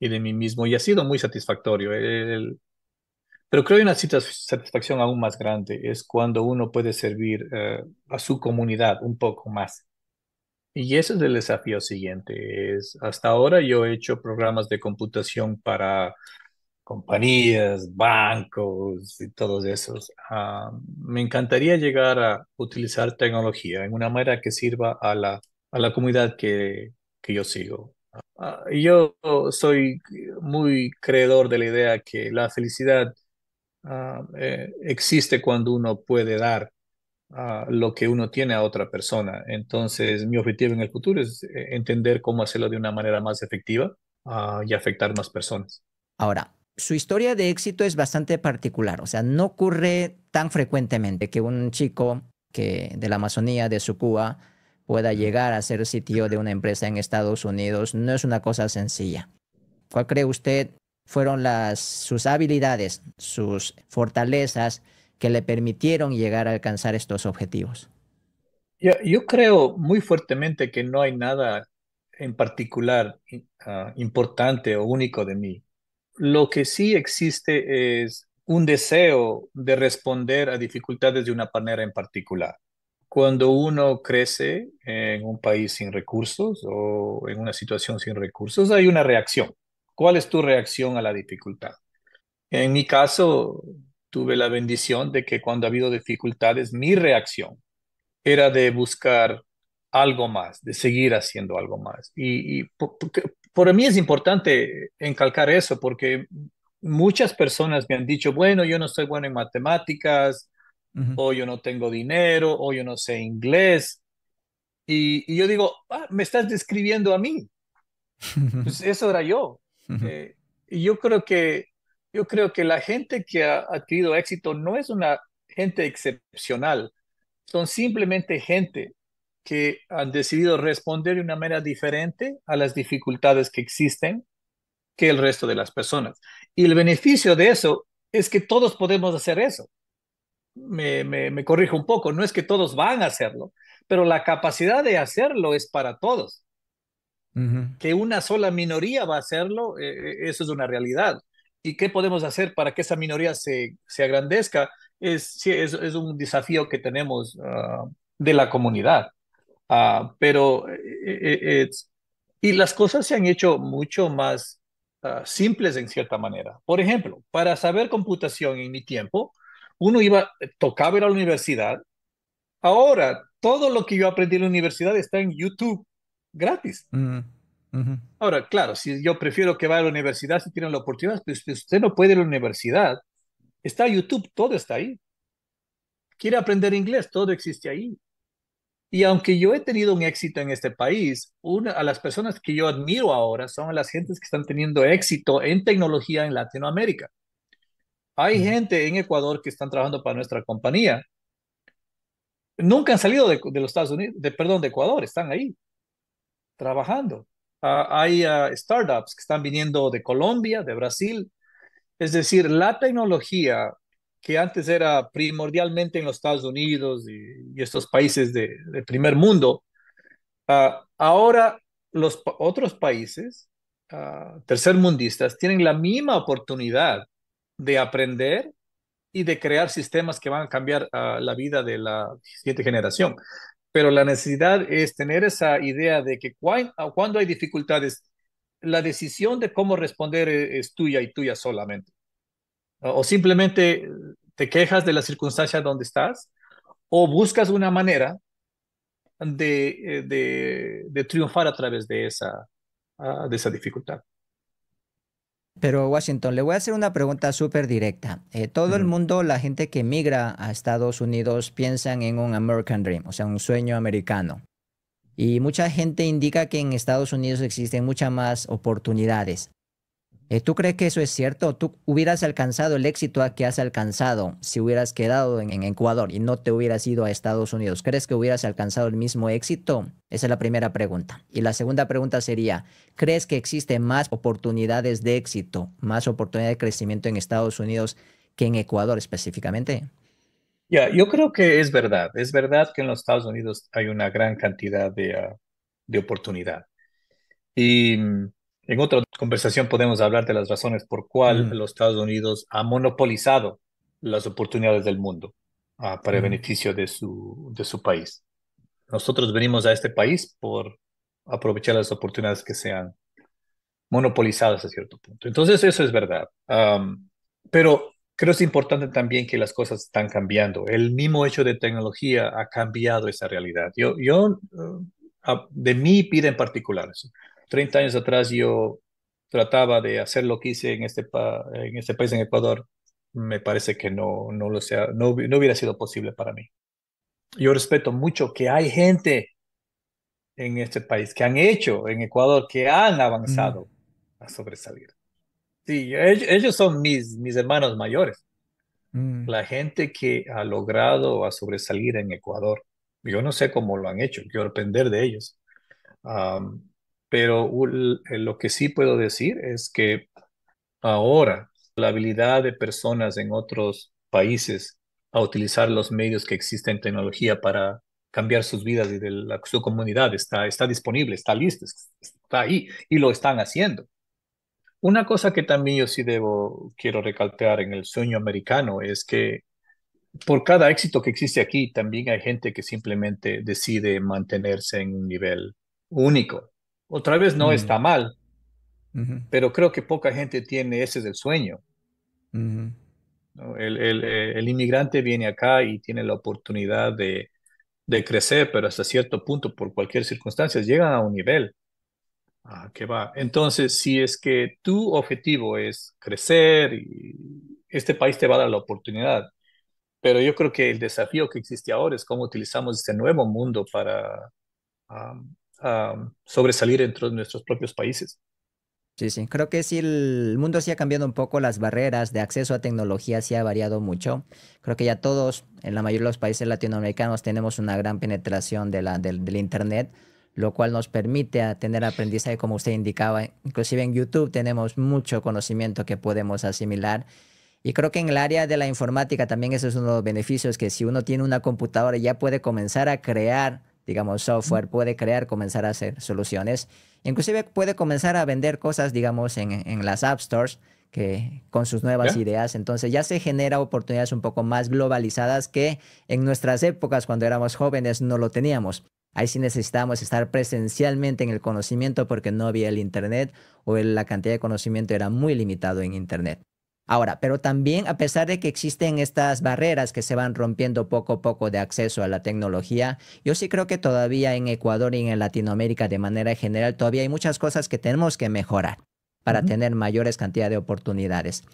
y de mí mismo, y ha sido muy satisfactorio. pero creo que una satisfacción aún más grande es cuando uno puede servir eh, a su comunidad un poco más. Y ese es el desafío siguiente. hasta ahora yo he hecho programas de computación para compañías, bancos y todos esos. Ah, me encantaría llegar a utilizar tecnología en una manera que sirva a la, a la comunidad que, que yo sigo. Ah, yo soy muy creedor de la idea que la felicidad ah, eh, existe cuando uno puede dar lo que uno tiene a otra persona. Entonces, mi objetivo en el futuro es eh, entender cómo hacerlo de una manera más efectiva ah, y afectar más personas. Ahora, su historia de éxito es bastante particular, o sea, no ocurre tan frecuentemente que un chico que de la Amazonía, de Sucúa, pueda llegar a ser sitio de una empresa en Estados Unidos. No es una cosa sencilla. ¿Cuál cree usted fueron las, sus habilidades, sus fortalezas que le permitieron llegar a alcanzar estos objetivos? Yo, creo muy fuertemente que no hay nada en particular ah, importante o único de mí. Lo que sí existe es un deseo de responder a dificultades de una manera en particular. Cuando uno crece en un país sin recursos o en una situación sin recursos, hay una reacción. ¿Cuál es tu reacción a la dificultad? En mi caso, tuve la bendición de que cuando ha habido dificultades, mi reacción era de buscar algo más, de seguir haciendo algo más. Y, y por, mí es importante encalcar eso porque muchas personas me han dicho, bueno, yo no soy bueno en matemáticas, o yo no tengo dinero, o yo no sé inglés. Y, yo digo, ah, me estás describiendo a mí. pues eso era yo. Eh, y yo creo que yo creo que la gente que ha adquirido éxito no es una gente excepcional, son simplemente gente que han decidido responder de una manera diferente a las dificultades que existen que el resto de las personas. Y el beneficio de eso es que todos podemos hacer eso. Me, me, corrijo un poco, no es que todos van a hacerlo, pero la capacidad de hacerlo es para todos. Que una sola minoría va a hacerlo, eh, eh, eso es una realidad. ¿Y qué podemos hacer para que esa minoría se, se agrandezca? Es, es, un desafío que tenemos ah, de la comunidad. Ah, pero, eh, eh, eh, y las cosas se han hecho mucho más ah, simples en cierta manera. Por ejemplo, para saber computación en mi tiempo, uno iba, tocaba ir a la universidad. Ahora, todo lo que yo aprendí en la universidad está en YouTube gratis. Mm. Ahora, claro, si yo prefiero que vaya a la universidad si tienen la oportunidad, pues usted no puede ir a la universidad. Está YouTube, todo está ahí. Quiere aprender inglés, todo existe ahí. Y aunque yo he tenido un éxito en este país, una, a las personas que yo admiro ahora son las gentes que están teniendo éxito en tecnología en Latinoamérica. Hay gente en Ecuador que están trabajando para nuestra compañía. Nunca han salido de, los Estados Unidos, de, perdón, de Ecuador, están ahí trabajando. Ah, hay ah, startups que están viniendo de Colombia, de Brasil. Es decir, la tecnología que antes era primordialmente en los Estados Unidos y, estos países de, primer mundo, ah, ahora los otros países tercermundistas tienen la misma oportunidad de aprender y de crear sistemas que van a cambiar la vida de la siguiente generación pero la necesidad es tener esa idea de que ah, cuando hay dificultades, la decisión de cómo responder e, es tuya y tuya solamente. Ah, o simplemente eh, te quejas de la circunstancia donde estás o buscas una manera de, eh, de, triunfar a través de esa, ah, de esa dificultad. Pero Washington, le voy a hacer una pregunta súper directa. Eh, todo el mundo, la gente que migra a Estados Unidos, piensan en un American Dream, o sea, un sueño americano. Y mucha gente indica que en Estados Unidos existen muchas más oportunidades. Eh, ¿Tú crees que eso es cierto? ¿Tú hubieras alcanzado el éxito que has alcanzado si hubieras quedado en, Ecuador y no te hubieras ido a Estados Unidos? ¿Crees que hubieras alcanzado el mismo éxito? Esa es la primera pregunta. Y la segunda pregunta sería, ¿crees que existen más oportunidades de éxito, más oportunidades de crecimiento en Estados Unidos que en Ecuador específicamente? Ya, yo creo que es verdad. Es verdad que en los Estados Unidos hay una gran cantidad de, ah, de oportunidad. Y mm, en otra conversación podemos hablar de las razones por cual mm. los Estados Unidos ha monopolizado las oportunidades del mundo ah, para el mm. beneficio de su, de su país. Nosotros venimos a este país por aprovechar las oportunidades que sean monopolizadas a cierto punto. Entonces eso es verdad. pero creo es importante también que las cosas están cambiando. El mismo hecho de tecnología ha cambiado esa realidad. Yo, yo eh, de mí pide en particular eso. 30 años atrás yo trataba de hacer lo que hice en este, en este país, en Ecuador, me parece que no, no, lo sea, no, no hubiera sido posible para mí. Yo respeto mucho que hay gente en este país, que han hecho en Ecuador, que han avanzado mm. a sobresalir. Sí, ellos, son mis, mis hermanos mayores. Mm. La gente que ha logrado a sobresalir en Ecuador, yo no sé cómo lo han hecho, quiero aprender de ellos pero eh, lo que sí puedo decir es que ahora la habilidad de personas en otros países a utilizar los medios que existen en tecnología para cambiar sus vidas y de su comunidad está, está disponible, está lista, está ahí y lo están haciendo. Una cosa que también yo sí debo, quiero recalcar en el sueño americano es que por cada éxito que existe aquí, también hay gente que simplemente decide mantenerse en un nivel único. Otra vez no está mm. mal, pero creo que poca gente tiene ese es el sueño. Eh, el, inmigrante viene acá y tiene la oportunidad de, crecer, pero hasta cierto punto, por cualquier circunstancia, llegan a un nivel. Ah, que va. Entonces, si es que tu objetivo es crecer, y este país te va a dar la oportunidad. Pero yo creo que el desafío que existe ahora es cómo utilizamos este nuevo mundo para, sobresalir entre nuestros propios países. Sí, sí, creo que si el mundo sí ha cambiado un poco, las barreras de acceso a tecnología sí ha variado mucho. Creo que ya todos, en la mayoría de los países latinoamericanos, tenemos una gran penetración de la, del, Internet, lo cual nos permite tener aprendizaje, como usted indicaba. Inclusive en YouTube tenemos mucho conocimiento que podemos asimilar. Y creo que en el área de la informática también ese es uno de los beneficios, que si uno tiene una computadora ya puede comenzar a crear digamos, software, puede crear, comenzar a hacer soluciones. Inclusive puede comenzar a vender cosas, digamos, en, las App Stores que, con sus nuevas ideas. Entonces ya se genera oportunidades un poco más globalizadas que en nuestras épocas cuando éramos jóvenes no lo teníamos. Ahí sí necesitábamos estar presencialmente en el conocimiento porque no había el Internet o la cantidad de conocimiento era muy limitado en Internet. Ahora, pero también a pesar de que existen estas barreras que se van rompiendo poco a poco de acceso a la tecnología, yo sí creo que todavía en Ecuador y en Latinoamérica de manera general todavía hay muchas cosas que tenemos que mejorar para tener mayores cantidades de oportunidades.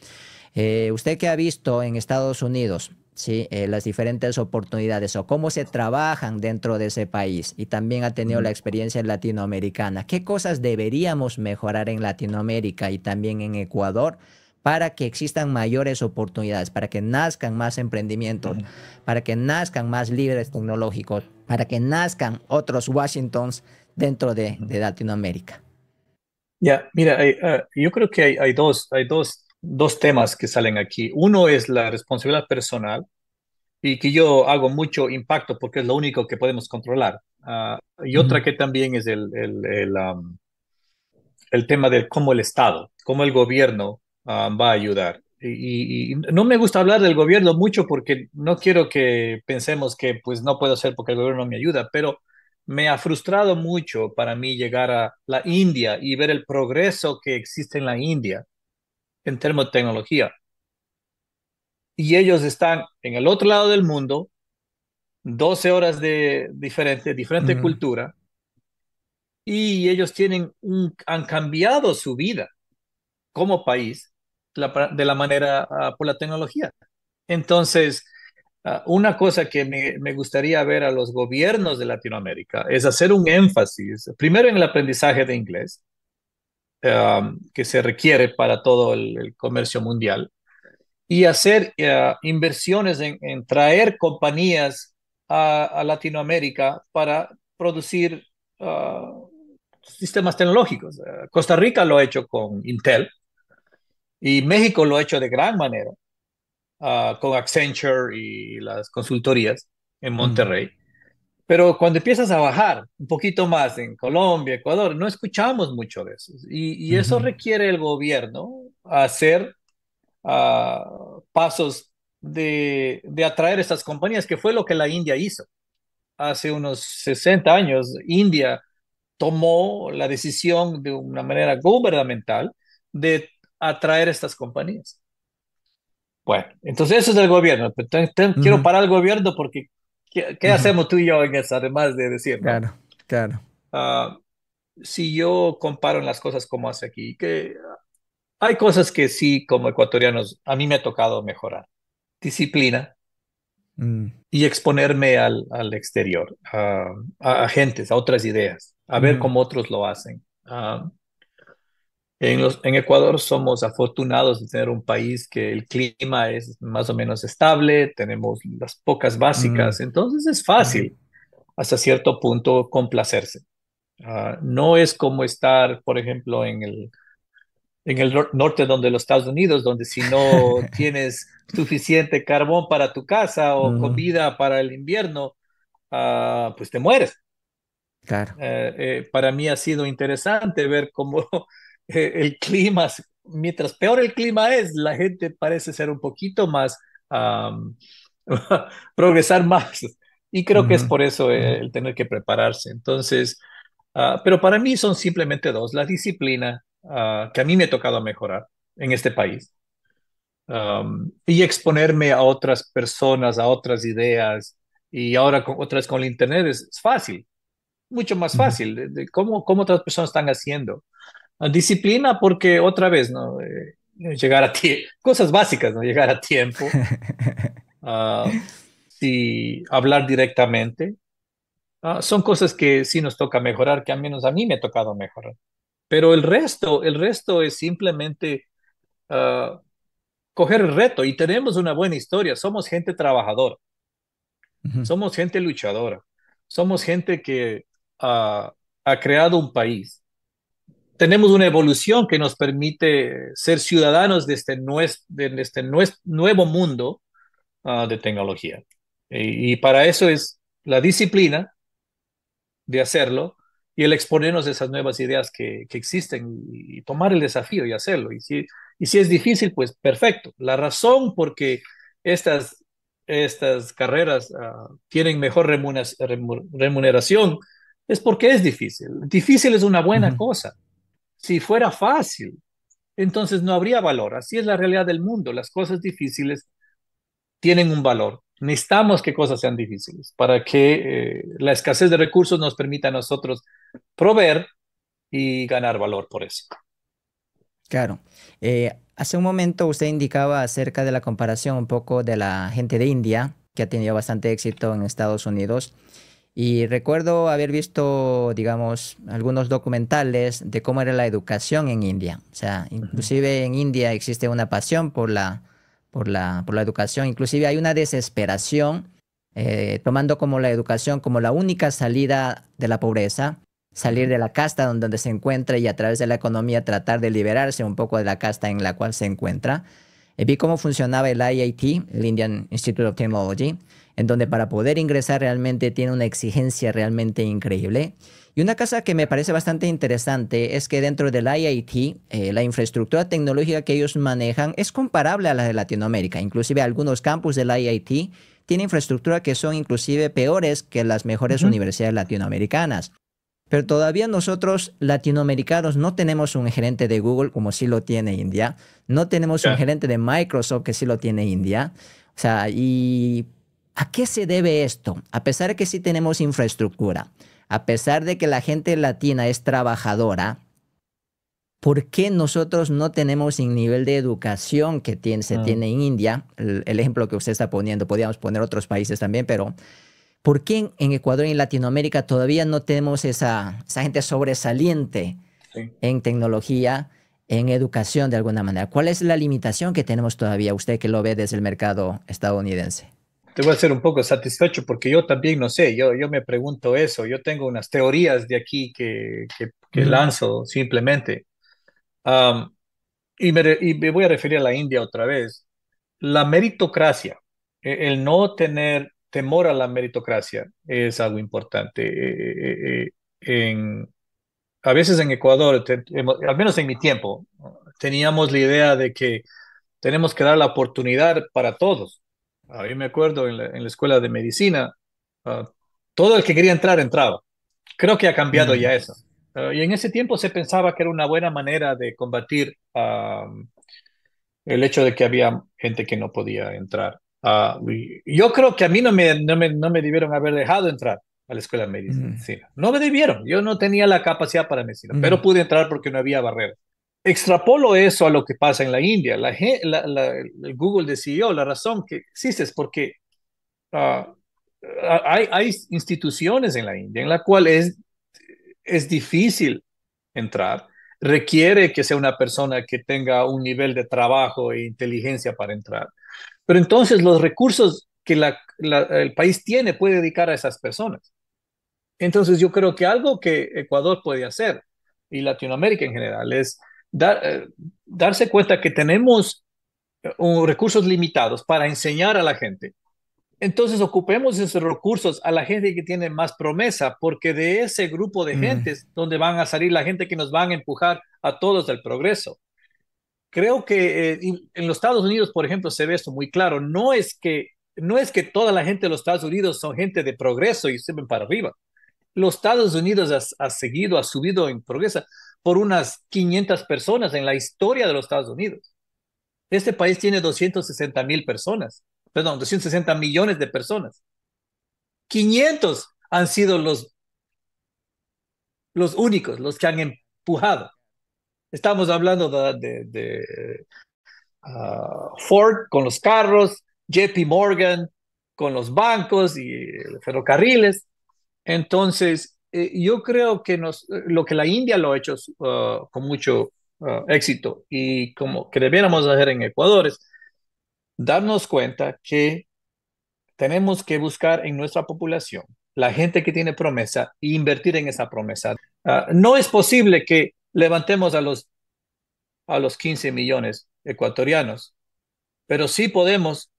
Eh, usted que ha visto en Estados Unidos, ¿sí? Eh, las diferentes oportunidades o cómo se trabajan dentro de ese país y también ha tenido la experiencia latinoamericana. ¿Qué cosas deberíamos mejorar en Latinoamérica y también en Ecuador para que existan mayores oportunidades, para que nazcan más emprendimientos, para que nazcan más líderes tecnológicos, para que nazcan otros Washingtons dentro de, de Latinoamérica. Ya, mira, ah, yo creo que hay, hay, dos, hay dos, dos temas que salen aquí. Uno es la responsabilidad personal y que yo hago mucho impacto porque es lo único que podemos controlar. Ah, y otra que también es el, el, el, el tema de cómo el Estado, cómo el gobierno Ah, va a ayudar. Y, no me gusta hablar del gobierno mucho porque no quiero que pensemos que pues no puedo hacer porque el gobierno me ayuda, pero me ha frustrado mucho para mí llegar a la India y ver el progreso que existe en la India en tecnología Y ellos están en el otro lado del mundo, 12 horas de diferente, diferente mm. cultura, y ellos tienen un, han cambiado su vida como país de la manera ah, por la tecnología. Entonces, ah, una cosa que me, gustaría ver a los gobiernos de Latinoamérica es hacer un énfasis, primero en el aprendizaje de inglés, ah, que se requiere para todo el, comercio mundial, y hacer inversiones en, traer compañías a Latinoamérica para producir sistemas tecnológicos. Costa Rica lo ha hecho con Intel, y México lo ha hecho de gran manera, ah, con Accenture y las consultorías en Monterrey. Pero cuando empiezas a bajar un poquito más en Colombia, Ecuador, no escuchamos mucho de eso. Y, eso requiere el gobierno hacer ah, pasos de, de atraer estas compañías, que fue lo que la India hizo. Hace unos 60 años, India tomó la decisión de una manera gubernamental de atraer estas compañías. Bueno, entonces eso es del gobierno. Quiero parar el gobierno porque ¿qué, hacemos tú y yo en eso? Además de decir, claro, claro. Ah, si yo comparo las cosas como hace aquí, que hay cosas que sí, como ecuatorianos, a mí me ha tocado mejorar. Disciplina mm. y exponerme al, al exterior, a, a, a, gentes, a otras ideas, a ver mm. cómo otros lo hacen. Ah, en, Ecuador somos afortunados de tener un país que el clima es más o menos estable, tenemos las pocas básicas, mm. entonces es fácil hasta cierto punto complacerse. Ah, no es como estar, por ejemplo, en el, en el norte donde los Estados Unidos, donde si no tienes suficiente carbón para tu casa o mm. comida para el invierno, ah, pues te mueres. Eh, eh, para mí ha sido interesante ver cómo eh, el clima, mientras peor el clima es, la gente parece ser un poquito más, progresar más. Y creo que es por eso eh, el tener que prepararse. Entonces, ah, pero para mí son simplemente dos, la disciplina, ah, que a mí me ha tocado mejorar en este país, y exponerme a otras personas, a otras ideas, y ahora con, otras con el Internet es, fácil, mucho más fácil, de, cómo, cómo otras personas están haciendo disciplina porque otra vez, ¿no? Eh, llegar a tiempo, cosas básicas, ¿no? Llegar a tiempo, y ah, hablar directamente, ah, son cosas que sí nos toca mejorar, que al menos a mí me ha tocado mejorar. Pero el resto, el resto es simplemente ah, coger el reto y tenemos una buena historia, somos gente trabajadora, somos gente luchadora, somos gente que ha creado un país tenemos una evolución que nos permite ser ciudadanos de este, de este nuevo mundo ah, de tecnología. Y, para eso es la disciplina de hacerlo y el exponernos a esas nuevas ideas que, que existen y, tomar el desafío y hacerlo. Y si, y si es difícil, pues perfecto. La razón por qué estas, estas carreras ah, tienen mejor remuneración es porque es difícil. Difícil es una buena cosa si fuera fácil, entonces no habría valor. Así es la realidad del mundo. Las cosas difíciles tienen un valor. Necesitamos que cosas sean difíciles para que eh, la escasez de recursos nos permita a nosotros proveer y ganar valor por eso. Claro. Eh, hace un momento usted indicaba acerca de la comparación un poco de la gente de India, que ha tenido bastante éxito en Estados Unidos. Y recuerdo haber visto, digamos, algunos documentales de cómo era la educación en India. O sea, inclusive en India existe una pasión por la, por la, educación. Inclusive hay una desesperación, eh, tomando como la educación como la única salida de la pobreza, salir de la casta donde se encuentra y a través de la economía tratar de liberarse un poco de la casta en la cual se encuentra. Eh, vi cómo funcionaba el IIT, el Indian Institute of Technology, en donde para poder ingresar realmente tiene una exigencia realmente increíble. Y una cosa que me parece bastante interesante es que dentro del IIT, eh, la infraestructura tecnológica que ellos manejan es comparable a la de Latinoamérica. Inclusive algunos campus del IIT tienen infraestructura que son inclusive peores que las mejores universidades latinoamericanas. Pero todavía nosotros latinoamericanos no tenemos un gerente de Google como sí lo tiene India. No tenemos un gerente de Microsoft que sí lo tiene India. O sea, ¿y a qué se debe esto? A pesar de que sí tenemos infraestructura, a pesar de que la gente latina es trabajadora, ¿por qué nosotros no tenemos el nivel de educación que se ah. tiene en India? El, el, ejemplo que usted está poniendo, podríamos poner otros países también, pero ¿Por qué en Ecuador y en Latinoamérica todavía no tenemos esa, esa gente sobresaliente en tecnología, en educación de alguna manera? ¿Cuál es la limitación que tenemos todavía, usted que lo ve desde el mercado estadounidense? Te voy a ser un poco satisfecho porque yo también no sé, yo, yo me pregunto eso, yo tengo unas teorías de aquí que, lanzo simplemente. y, me, y me voy a referir a la India otra vez. La meritocracia, e, el no tener temor a la meritocracia es algo importante. Eh, eh, eh, a veces en Ecuador, em, al menos en mi tiempo, teníamos la idea de que tenemos que dar la oportunidad para todos. A mí me acuerdo en la, escuela de medicina, ah, todo el que quería entrar entraba. Creo que ha cambiado ya mm. eso. Ah, y en ese tiempo se pensaba que era una buena manera de combatir el hecho de que había gente que no podía entrar. Ah, yo creo que a mí no me, no me, no me debieron haber dejado entrar a la escuela de medicina. No me debieron, yo no tenía la capacidad para medicina, pero pude entrar porque no había barrera. Extrapolo eso a lo que pasa en la India. La, el Google decidió, e la razón que existe es porque ah, ah, hay, hay, instituciones en la India en la cual es, es difícil entrar, requiere que sea una persona que tenga un nivel de trabajo e inteligencia para entrar pero entonces los recursos que el país tiene puede dedicar a esas personas. Entonces yo creo que algo que Ecuador puede hacer y Latinoamérica en general es eh, darse cuenta que tenemos eh, recursos limitados para enseñar a la gente. Entonces ocupemos esos recursos a la gente que tiene más promesa, porque de ese grupo de gente mm. gentes donde van a salir la gente que nos van a empujar a todos del progreso creo que eh, en los Estados Unidos, por ejemplo, se ve esto muy claro. No es que no es que toda la gente de los Estados Unidos son gente de progreso y se ven para arriba. Los Estados Unidos ha, seguido, ha subido en progreso por unas 500 personas en la historia de los Estados Unidos. Este país tiene 260 mil personas, perdón, 260 millones de personas. 500 han sido los, los únicos, los que han empujado. Estamos hablando de, ah, Ford con los carros, JP Morgan con los bancos y ferrocarriles. Entonces, eh, yo creo que lo que la India lo ha hecho ah, con mucho ah, éxito y como que debiéramos hacer en Ecuador es darnos cuenta que tenemos que buscar en nuestra población la gente que tiene promesa e invertir en esa promesa. no es posible que levantemos a los, a los 15 millones ecuatorianos, pero sí podemos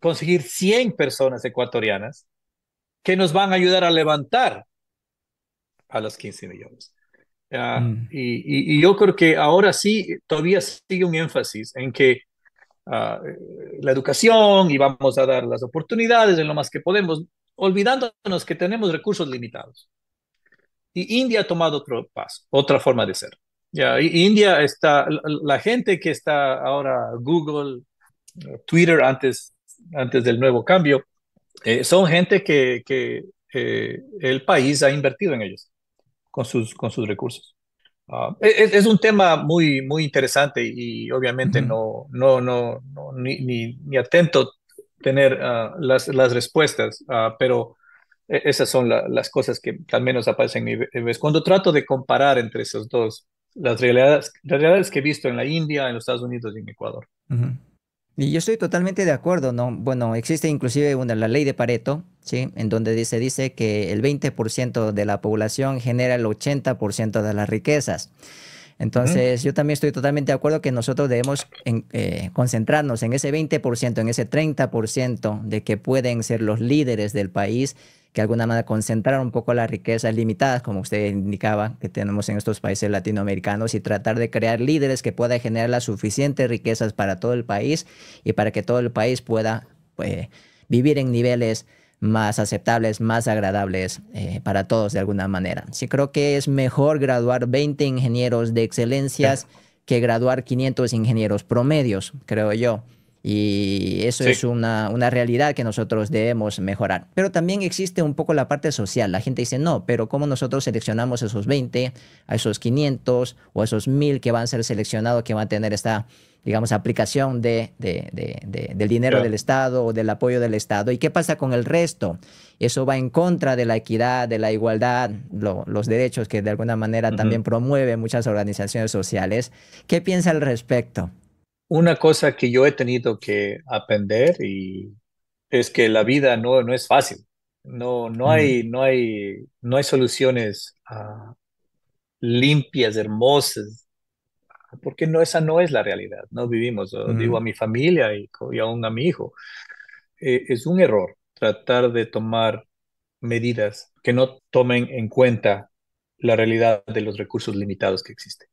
conseguir 100 personas ecuatorianas que nos van a ayudar a levantar a los 15 millones. Ah, mm. y, yo creo que ahora sí, todavía sigue un énfasis en que ah, la educación y vamos a dar las oportunidades en lo más que podemos, olvidándonos que tenemos recursos limitados. Y India ha tomado otro paso, otra forma de ser. Ya, India está, la, gente que está ahora Google, eh, Twitter antes, antes del nuevo cambio, eh, son gente que, que eh, el país ha invertido en ellos con sus, con sus recursos. Ah, e, e, es, un tema muy, muy interesante y, obviamente no, no, no, no, ni, ni, atento tener ah, las, las, respuestas, ah, pero e-, esas son las cosas que, al menos aparecen en mi vez. Cuando trato de comparar entre esos dos, las realidades, que he visto en la India, en los Estados Unidos y en Ecuador. Y yo estoy totalmente de acuerdo, ¿no? Bueno, existe inclusive una, la ley de Pareto, ¿sí? En donde se dice que el 20% de la población genera el 80% de las riquezas. Entonces, yo también estoy totalmente de acuerdo que nosotros debemos eh, concentrarnos en ese 20%, en ese 30% de que pueden ser los líderes del país, que alguna manera concentrar un poco las riquezas limitadas, como usted indicaba, que tenemos en estos países latinoamericanos, y tratar de crear líderes que puedan generar las suficientes riquezas para todo el país y para que todo el país pueda pues, vivir en niveles más aceptables, más agradables eh, para todos de alguna manera. Sí creo que es mejor graduar 20 ingenieros de excelencias que graduar 500 ingenieros promedios, creo yo. Y eso es una, una, realidad que nosotros debemos mejorar. Pero también existe un poco la parte social. La gente dice, no, pero ¿cómo nosotros seleccionamos esos 20, a esos 500 o a esos 1000 que van a ser seleccionados, que van a tener esta digamos, aplicación de, del dinero del Estado o del apoyo del Estado. ¿Y qué pasa con el resto? Eso va en contra de la equidad, de la igualdad, los derechos que de alguna manera también promueven muchas organizaciones sociales. ¿Qué piensa al respecto? Una cosa que yo he tenido que aprender y es que la vida no, no es fácil. No, no, hay, no, hay, no hay soluciones ah, limpias, hermosas, porque no, esa no es la realidad, no vivimos, digo a mi familia y, aún a mi hijo, eh, es un error tratar de tomar medidas que no tomen en cuenta la realidad de los recursos limitados que existen.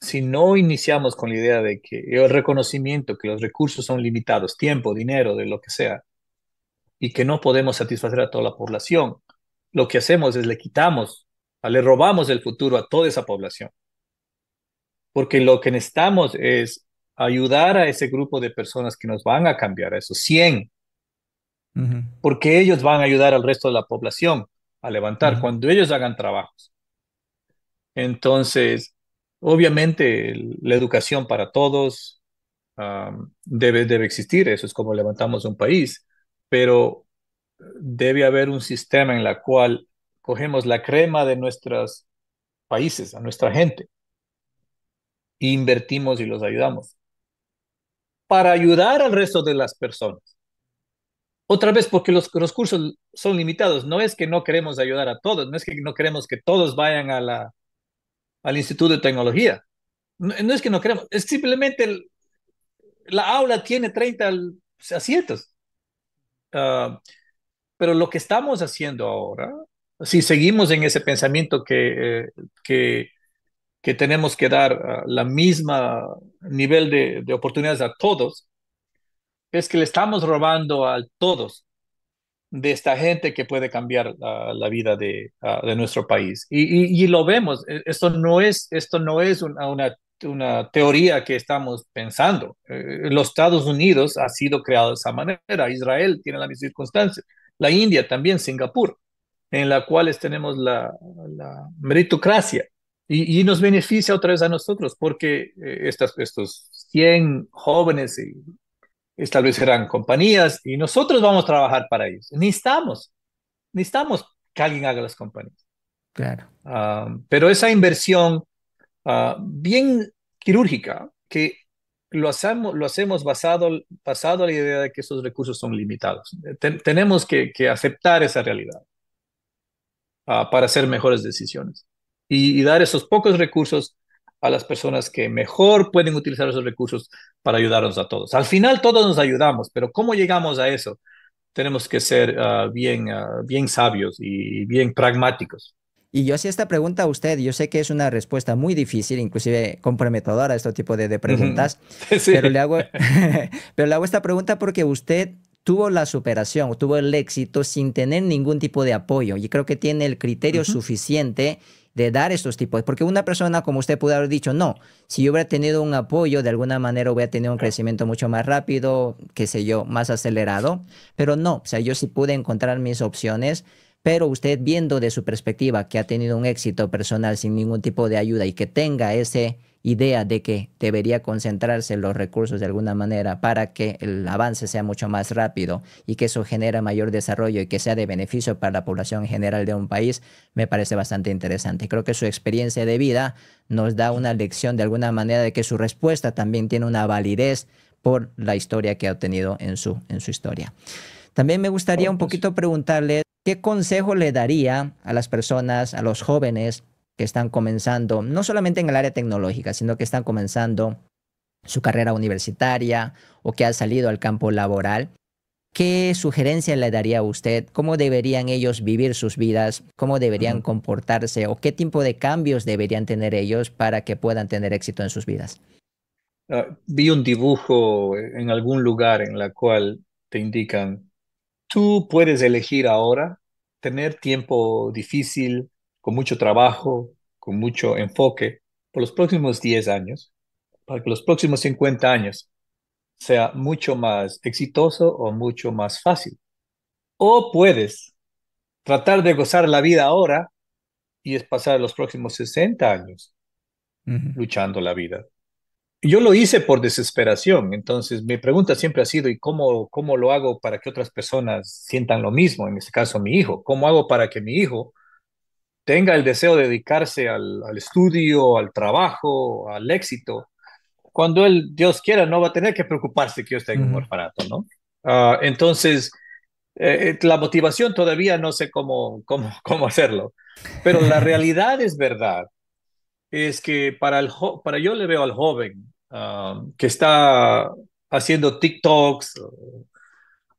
Si no iniciamos con la idea de que el reconocimiento que los recursos son limitados, tiempo, dinero, de lo que sea, y que no podemos satisfacer a toda la población, lo que hacemos es le quitamos, le robamos el futuro a toda esa población porque lo que necesitamos es ayudar a ese grupo de personas que nos van a cambiar, a esos 100, porque ellos van a ayudar al resto de la población a levantar cuando ellos hagan trabajos. Entonces, obviamente la educación para todos debe, debe existir, eso es como levantamos un país, pero debe haber un sistema en el cual cogemos la crema de nuestros países, a nuestra gente, Invertimos y los ayudamos. Para ayudar al resto de las personas. Otra vez, porque los, los cursos son limitados. No es que no queremos ayudar a todos, no es que no queremos que todos vayan a la, al Instituto de Tecnología. No, es que no queremos, es simplemente la aula tiene 30 asientos. Ah, pero lo que estamos haciendo ahora, si seguimos en ese pensamiento que, eh, que que tenemos que dar el ah, la misma nivel de, oportunidades a todos, es que le estamos robando a todos de esta gente que puede cambiar la vida ah, de, nuestro país. Y, lo vemos, e, esto no es, esto no es una, una, teoría que estamos pensando. Eh, los Estados Unidos ha sido creado de esa manera, Israel tiene la misma circunstancia, la India también, Singapur, en la cual tenemos la, la meritocracia y, nos beneficia otra vez a nosotros, porque eh, estas, estos 100 jóvenes eh, establecerán compañías y nosotros vamos a trabajar para ellos. Necesitamos, necesitamos que alguien haga las compañías. Claro. Ah, pero esa inversión ah, bien quirúrgica, que lo hacemos, lo hacemos basado, basado a la idea de que esos recursos son limitados. tenemos que, aceptar esa realidad ah, para hacer mejores decisiones y, dar esos pocos recursos a las personas que mejor pueden utilizar esos recursos para ayudarnos a todos. Al final todos nos ayudamos, pero ¿cómo llegamos a eso? Tenemos que ser ah, bien, ah, bien sabios y bien pragmáticos. Y yo hacía esta pregunta a usted, yo sé que es una respuesta muy difícil, inclusive comprometedora a este tipo de, preguntas, pero, le hago, pero le hago esta pregunta porque usted tuvo la superación, tuvo el éxito sin tener ningún tipo de apoyo y creo que tiene el criterio suficiente de dar estos tipos. Porque una persona, como usted pudo haber dicho, no, si yo hubiera tenido un apoyo, de alguna manera hubiera tenido un crecimiento mucho más rápido, qué sé yo, más acelerado. Pero no, o sea, yo sí pude encontrar mis opciones. Pero usted viendo de su perspectiva que ha tenido un éxito personal sin ningún tipo de ayuda y que tenga ese idea de que debería concentrarse los recursos de alguna manera para que el avance sea mucho más rápido y que eso genera mayor desarrollo y que sea de beneficio para la población en general de un país, me parece bastante interesante. Creo que su experiencia de vida nos da una lección de alguna manera de que su respuesta también tiene una validez por la historia que ha obtenido en su, en su historia. También me gustaría un pues poquito preguntarle qué consejo le daría a las personas, a los jóvenes, que están comenzando, no solamente en el área tecnológica, sino que están comenzando su carrera universitaria o que han salido al campo laboral. ¿Qué sugerencia le daría a usted? ¿Cómo deberían ellos vivir sus vidas? ¿Cómo deberían comportarse? ¿O qué tipo de cambios deberían tener ellos para que puedan tener éxito en sus vidas? Ah, vi un dibujo en algún lugar en la cual te indican, tú puedes elegir ahora tener tiempo difícil, con mucho trabajo, con mucho enfoque, por los próximos 10 años, para que los próximos 50 años sea mucho más exitoso o mucho más fácil. O puedes tratar de gozar la vida ahora y es pasar los próximos 60 años luchando la vida. Yo lo hice por desesperación, entonces mi pregunta siempre ha sido, ¿y cómo, cómo lo hago para que otras personas sientan lo mismo? En este caso, mi hijo. ¿Cómo hago para que mi hijo tenga el deseo de dedicarse al, estudio, al trabajo, al éxito, cuando él, Dios quiera, no va a tener que preocuparse que yo esté en un orfanato, ¿no? Ah, entonces, eh, eh, la motivación todavía no sé cómo, cómo, cómo hacerlo, pero la realidad es verdad, es que para, el para yo le veo al joven ah, que está haciendo TikToks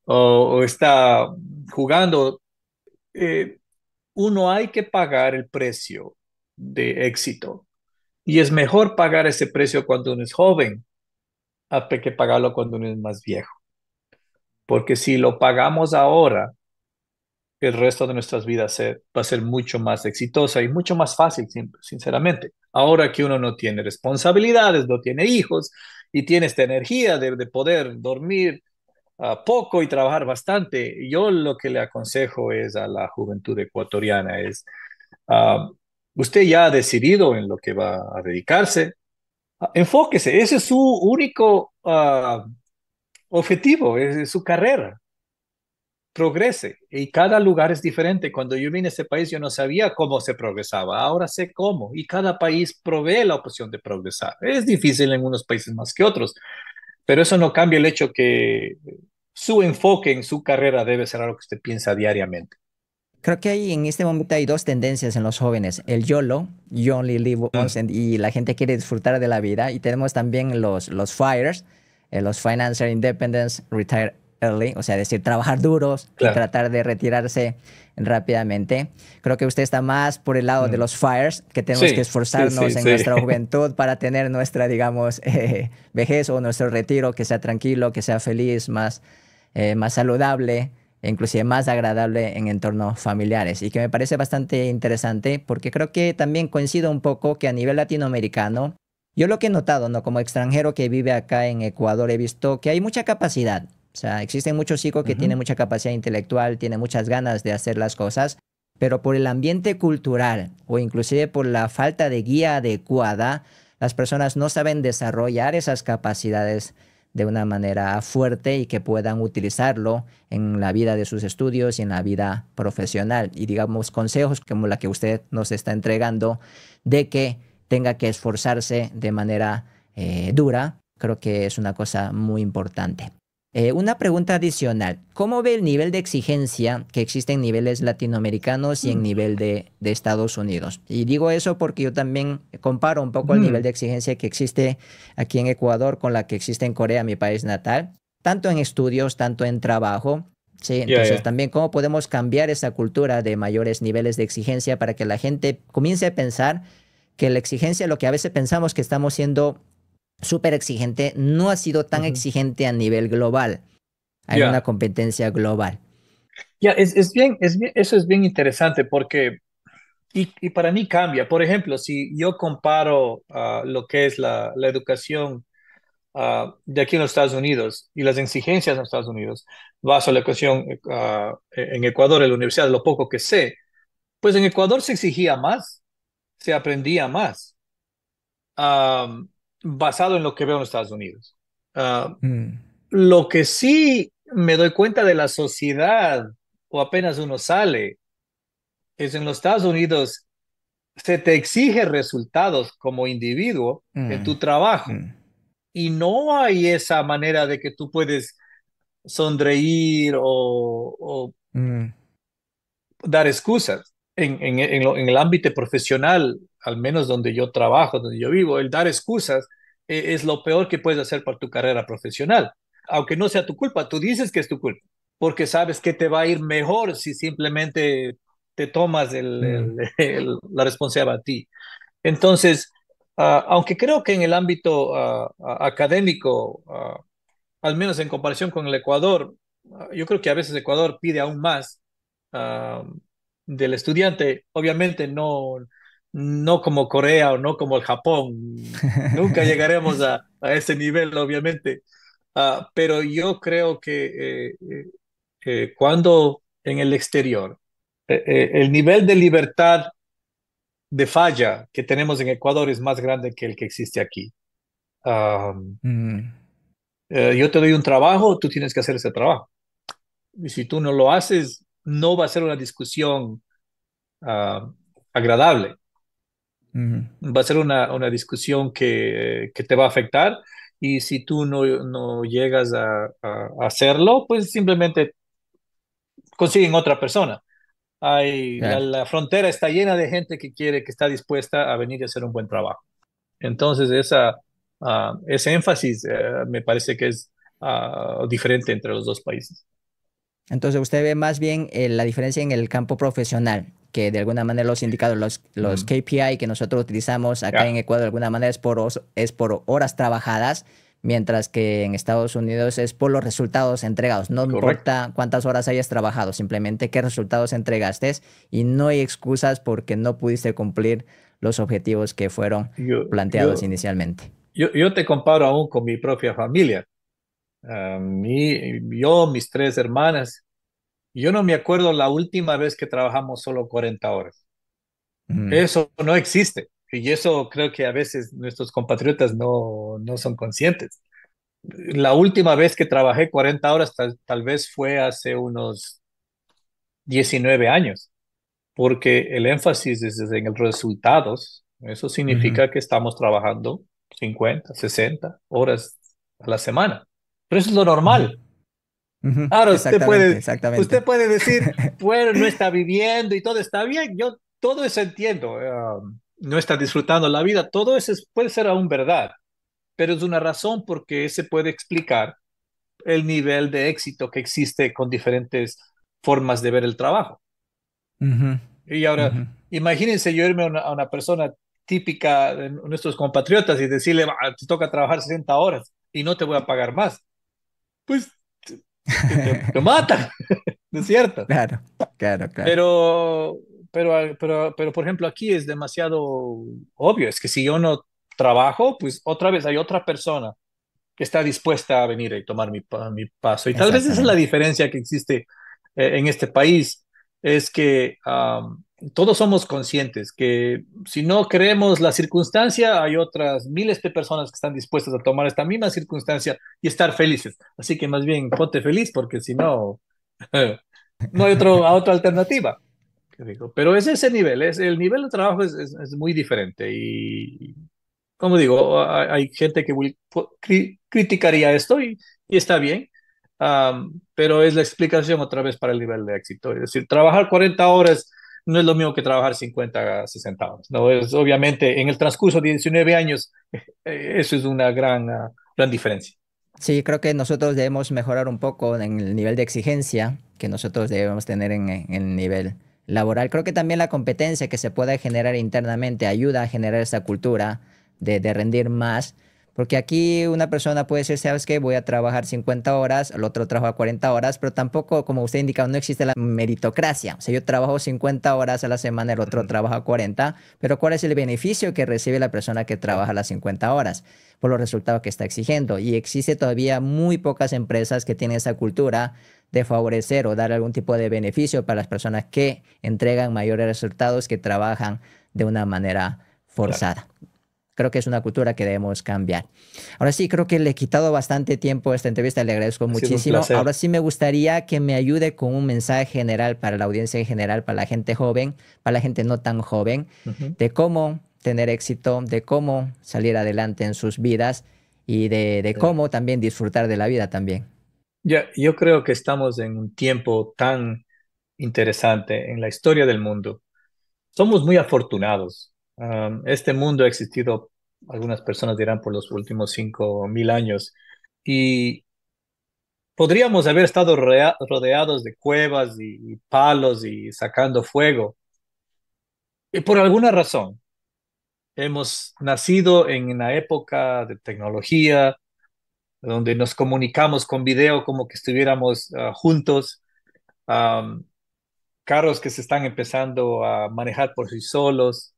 o, está jugando, eh, uno hay que pagar el precio de éxito. Y es mejor pagar ese precio cuando uno es joven a que pagarlo cuando uno es más viejo. Porque si lo pagamos ahora, el resto de nuestras vidas va a ser mucho más exitosa y mucho más fácil, sinceramente. Ahora que uno no tiene responsabilidades, no tiene hijos y tiene esta energía de poder dormir poco y trabajar bastante. Yo lo que le aconsejo es a la juventud ecuatoriana es, ah, usted ya ha decidido en lo que va a dedicarse, ah, enfóquese, ese es su único ah, objetivo, es su carrera progrese. Y cada lugar es diferente. Cuando yo vine a este país, yo no sabía cómo se progresaba. Ahora sé cómo. Y cada país provee la opción de progresar. Es difícil en unos países más que otros, pero eso no cambia el hecho que su enfoque en su carrera debe ser algo que usted piensa diariamente. Creo que hay, en este momento hay dos tendencias en los jóvenes, el YOLO, you only live mm. once, y la gente quiere disfrutar de la vida, y tenemos también los, los FIRES, eh, los Financial Independence Retire early, o sea, decir trabajar duros y tratar de retirarse rápidamente. Creo que usted está más por el lado de mm. los fires, que tenemos que esforzarnos en nuestra juventud para tener nuestra, digamos, eh, vejez o nuestro retiro, que sea tranquilo, que sea feliz, más, eh, más saludable e inclusive más agradable en entornos familiares y que me parece bastante interesante porque creo que también coincido un poco que a nivel latinoamericano yo lo que he notado, ¿no? Como extranjero que vive acá en Ecuador, he visto que hay mucha capacidad o sea, existen muchos chicos que tienen mucha capacidad intelectual, tienen muchas ganas de hacer las cosas, pero por el ambiente cultural o inclusive por la falta de guía adecuada, las personas no saben desarrollar esas capacidades de una manera fuerte y que puedan utilizarlo en la vida de sus estudios y en la vida profesional. Y digamos consejos como la que usted nos está entregando de que tenga que esforzarse de manera eh, dura, creo que es una cosa muy importante. Eh, una pregunta adicional. ¿Cómo ve el nivel de exigencia que existe en niveles latinoamericanos y en nivel de, Estados Unidos? Y digo eso porque yo también comparo un poco el nivel de exigencia que existe aquí en Ecuador con la que existe en Corea, mi país natal, tanto en estudios, tanto en trabajo. Sí, entonces también cómo podemos cambiar esa cultura de mayores niveles de exigencia para que la gente comience a pensar que la exigencia, lo que a veces pensamos que estamos siendo súper exigente, no ha sido tan exigente a nivel global. Hay una competencia global. Ya, es, es, bien, es eso es bien interesante porque, y, y para mí cambia. Por ejemplo, si yo comparo ah, lo que es la, la educación ah, de aquí en los Estados Unidos y las exigencias en los Estados Unidos, vas a la educación ah, e, en Ecuador, en la universidad, lo poco que sé, pues en Ecuador se exigía más, se aprendía más basado en lo que veo en Estados Unidos. Ah, mm. Lo que sí me doy cuenta de la sociedad, o apenas uno sale, es en los Estados Unidos se te exige resultados como individuo en tu mm. trabajo. Mm. Y no hay esa manera de que tú puedes sonreír o, dar excusas. En, en el ámbito profesional, al menos donde yo trabajo, donde yo vivo, el dar excusas e-, es lo peor que puedes hacer para tu carrera profesional. Aunque no sea tu culpa, tú dices que es tu culpa, porque sabes que te va a ir mejor si simplemente te tomas mm. la responsabilidad a ti. Entonces, ah, aunque creo que en el ámbito ah, académico, ah, al menos en comparación con el Ecuador, yo creo que a veces Ecuador pide aún más del estudiante. Obviamente no, no como Corea o no como el Japón. Nunca llegaremos a, a ese nivel, obviamente. Ah, pero yo creo que eh, eh, eh, cuando en el exterior, el nivel de libertad de falla que tenemos en Ecuador es más grande que el que existe aquí. Mm. yo te doy un trabajo, tú tienes que hacer ese trabajo. Y si tú no lo haces, no va a ser una discusión ah, agradable Va a ser una, una discusión que, que, te va a afectar y si tú no, no llegas a, hacerlo, pues simplemente consiguen otra persona. Hay, la, frontera está llena de gente que quiere, que está dispuesta a venir y hacer un buen trabajo. Entonces, esa, ah, ese énfasis eh, me parece que es ah, diferente entre los dos países. Entonces, usted ve más bien eh, la diferencia en el campo profesional que de alguna manera los indicadores, los, los KPI que nosotros utilizamos acá en Ecuador de alguna manera es por, es por horas trabajadas, mientras que en Estados Unidos es por los resultados entregados. No importa cuántas horas hayas trabajado, simplemente qué resultados entregaste y no hay excusas porque no pudiste cumplir los objetivos que fueron planteados inicialmente. Yo, yo te comparo aún con mi propia familia. Ah, mi, yo, mis tres hermanas, yo no me acuerdo la última vez que trabajamos solo 40 horas. Mm. Eso no existe. Y eso creo que a veces nuestros compatriotas no, no son conscientes. La última vez que trabajé 40 horas tal, vez fue hace unos 19 años, porque el énfasis es en los resultados. Eso significa que estamos trabajando 50, 60 horas a la semana. Pero eso es lo normal. Ahora usted puede, decir, bueno, no está viviendo y todo está bien, yo todo eso entiendo, eh, um, no está disfrutando la vida, todo eso puede ser aún verdad, pero es una razón porque se puede explicar el nivel de éxito que existe con diferentes formas de ver el trabajo. Y ahora, imagínense yo irme a una, a una, persona típica de nuestros compatriotas y decirle, te toca trabajar 60 horas y no te voy a pagar más. Pues lo mata, ¿no es cierto? Claro, claro, claro. Pero, pero, pero, pero, por ejemplo, aquí es demasiado obvio, es que si yo no trabajo, pues otra vez hay otra persona que está dispuesta a venir y tomar mi, paso. Y tal vez esa es la diferencia que existe eh, en este país, es que todos somos conscientes que si no creemos la circunstancia, hay otras miles de personas que están dispuestas a tomar esta misma circunstancia y estar felices. Así que más bien ponte feliz porque si no, no hay otra alternativa. Pero es ese nivel, es, el nivel de trabajo es, muy diferente y, como digo, hay, gente que criticaría esto y, está bien, pero es la explicación otra vez para el nivel de éxito. Es decir, trabajar 40 horas no es lo mismo que trabajar 50, 60 horas. ¿no? Es, obviamente, en el transcurso de 19 años, eh, eso es una gran, ah, gran diferencia. Sí, creo que nosotros debemos mejorar un poco en el nivel de exigencia que nosotros debemos tener en, el nivel laboral. Creo que también la competencia que se puede generar internamente ayuda a generar esa cultura de rendir más porque aquí una persona puede decir, sabes que voy a trabajar 50 horas, el otro trabaja 40 horas, pero tampoco, como usted indicado, no existe la meritocracia. O sea, yo trabajo 50 horas a la semana, el otro trabaja 40, pero ¿cuál es el beneficio que recibe la persona que trabaja las 50 horas por los resultados que está exigiendo? Y existe todavía muy pocas empresas que tienen esa cultura de favorecer o dar algún tipo de beneficio para las personas que entregan mayores resultados, que trabajan de una manera forzada. Creo que es una cultura que debemos cambiar. Ahora sí, creo que le he quitado bastante tiempo a esta entrevista, le agradezco muchísimo. Ahora sí me gustaría que me ayude con un mensaje general para la audiencia en general, para la gente joven, para la gente no tan joven, de cómo tener éxito, de cómo salir adelante en sus vidas y de, cómo también disfrutar de la vida también. yo creo que estamos en un tiempo tan interesante en la historia del mundo. Somos muy afortunados este mundo ha existido, algunas personas dirán, por los últimos mil años. Y podríamos haber estado rodeados de cuevas y, palos y sacando fuego. Y por alguna razón, hemos nacido en una época de tecnología, donde nos comunicamos con video como que estuviéramos ah, juntos. carros que se están empezando a manejar por sí solos,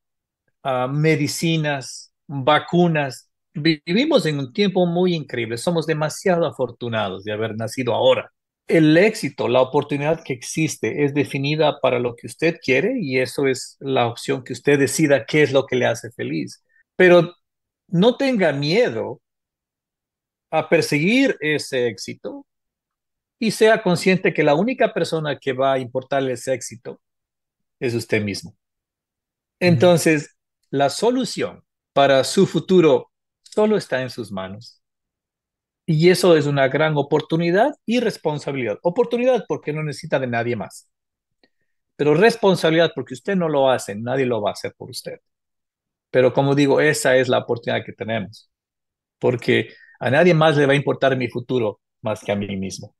medicinas, vacunas. Vivimos en un tiempo muy increíble. Somos demasiado afortunados de haber nacido ahora. El éxito, la oportunidad que existe es definida para lo que usted quiere y eso es la opción que usted decida qué es lo que le hace feliz. Pero no tenga miedo a perseguir ese éxito y sea consciente que la única persona que va a importarle ese éxito es usted mismo. Entonces, la solución para su futuro solo está en sus manos. Y eso es una gran oportunidad y responsabilidad. Oportunidad porque no necesita de nadie más. Pero responsabilidad porque usted no lo hace, nadie lo va a hacer por usted. Pero como digo, esa es la oportunidad que tenemos. Porque a nadie más le va a importar mi futuro más que a mí mismo.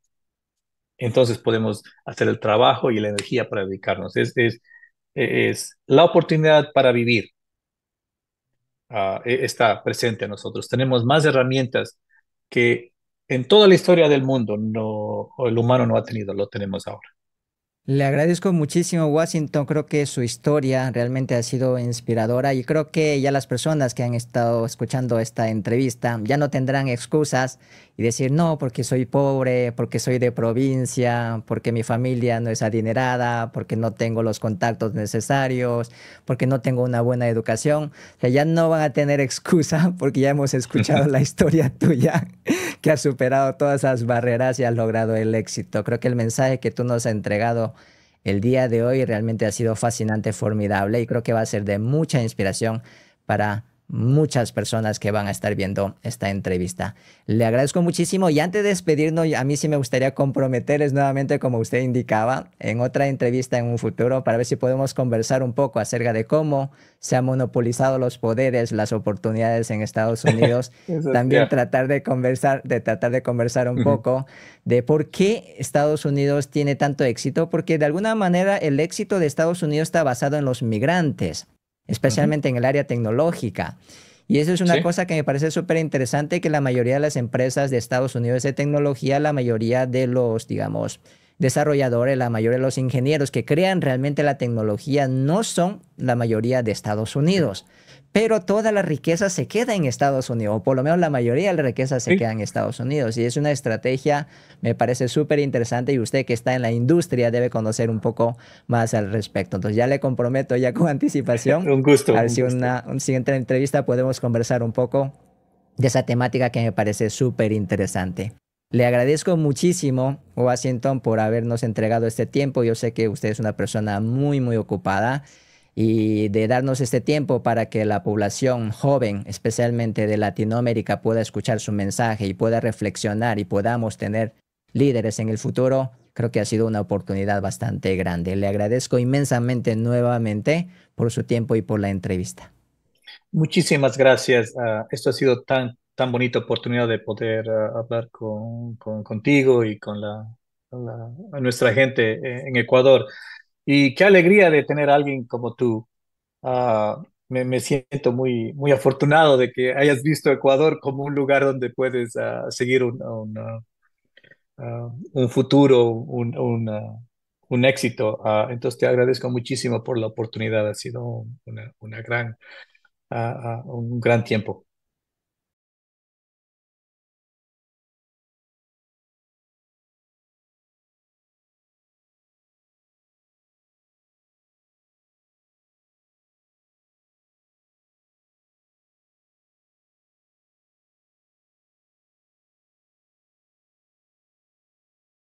Entonces podemos hacer el trabajo y la energía para dedicarnos. Es, es, es la oportunidad para vivir, Ah, e, está presente en nosotros. Tenemos más herramientas que en toda la historia del mundo el humano no ha tenido, lo tenemos ahora. Le agradezco muchísimo Washington, creo que su historia realmente ha sido inspiradora y creo que ya las personas que han estado escuchando esta entrevista ya no tendrán excusas y decir no porque soy pobre, porque soy de provincia, porque mi familia no es adinerada, porque no tengo los contactos necesarios, porque no tengo una buena educación. ya no van a tener excusa porque ya hemos escuchado la historia tuya que has superado todas esas barreras y has logrado el éxito. Creo que el mensaje que tú nos has entregado el día de hoy realmente ha sido fascinante, formidable y creo que va a ser de mucha inspiración para muchas personas que van a estar viendo esta entrevista. Le agradezco muchísimo y antes de despedirnos, a mí sí me gustaría comprometerles nuevamente, como usted indicaba, en otra entrevista en un futuro para ver si podemos conversar un poco acerca de cómo se han monopolizado los poderes, las oportunidades en Estados Unidos. También tratar de conversar, de tratar de conversar un poco de por qué Estados Unidos tiene tanto éxito, porque de alguna manera el éxito de Estados Unidos está basado en los migrantes especialmente en el área tecnológica. Y eso es una cosa que me parece súper interesante, que la mayoría de las empresas de Estados Unidos de tecnología, la mayoría de los, digamos, desarrolladores, la mayoría de los ingenieros que crean realmente la tecnología no son la mayoría de Estados Unidos pero toda la riqueza se queda en Estados Unidos, o por lo menos la mayoría de la riqueza se queda en Estados Unidos. Y es una estrategia, me parece súper interesante, y usted que está en la industria debe conocer un poco más al respecto. Entonces ya le comprometo ya con anticipación. un gusto. A ver si en Una, una siguiente entrevista podemos conversar un poco de esa temática que me parece súper interesante. Le agradezco muchísimo, Washington, por habernos entregado este tiempo. Yo sé que usted es una persona muy, muy ocupada y de darnos este tiempo para que la población joven, especialmente de Latinoamérica, pueda escuchar su mensaje y pueda reflexionar y podamos tener líderes en el futuro, creo que ha sido una oportunidad bastante grande. Le agradezco inmensamente nuevamente por su tiempo y por la entrevista. Muchísimas gracias. Ah, esto ha sido tan, tan bonita oportunidad de poder ah, hablar contigo y con la, la, nuestra gente eh, en Ecuador. Y qué alegría de tener a alguien como tú. Ah, me, siento muy, muy afortunado de que hayas visto Ecuador como un lugar donde puedes ah, seguir un, ah, un, futuro, un, un, éxito. entonces te agradezco muchísimo por la oportunidad. Ha sido una, una gran, un gran tiempo.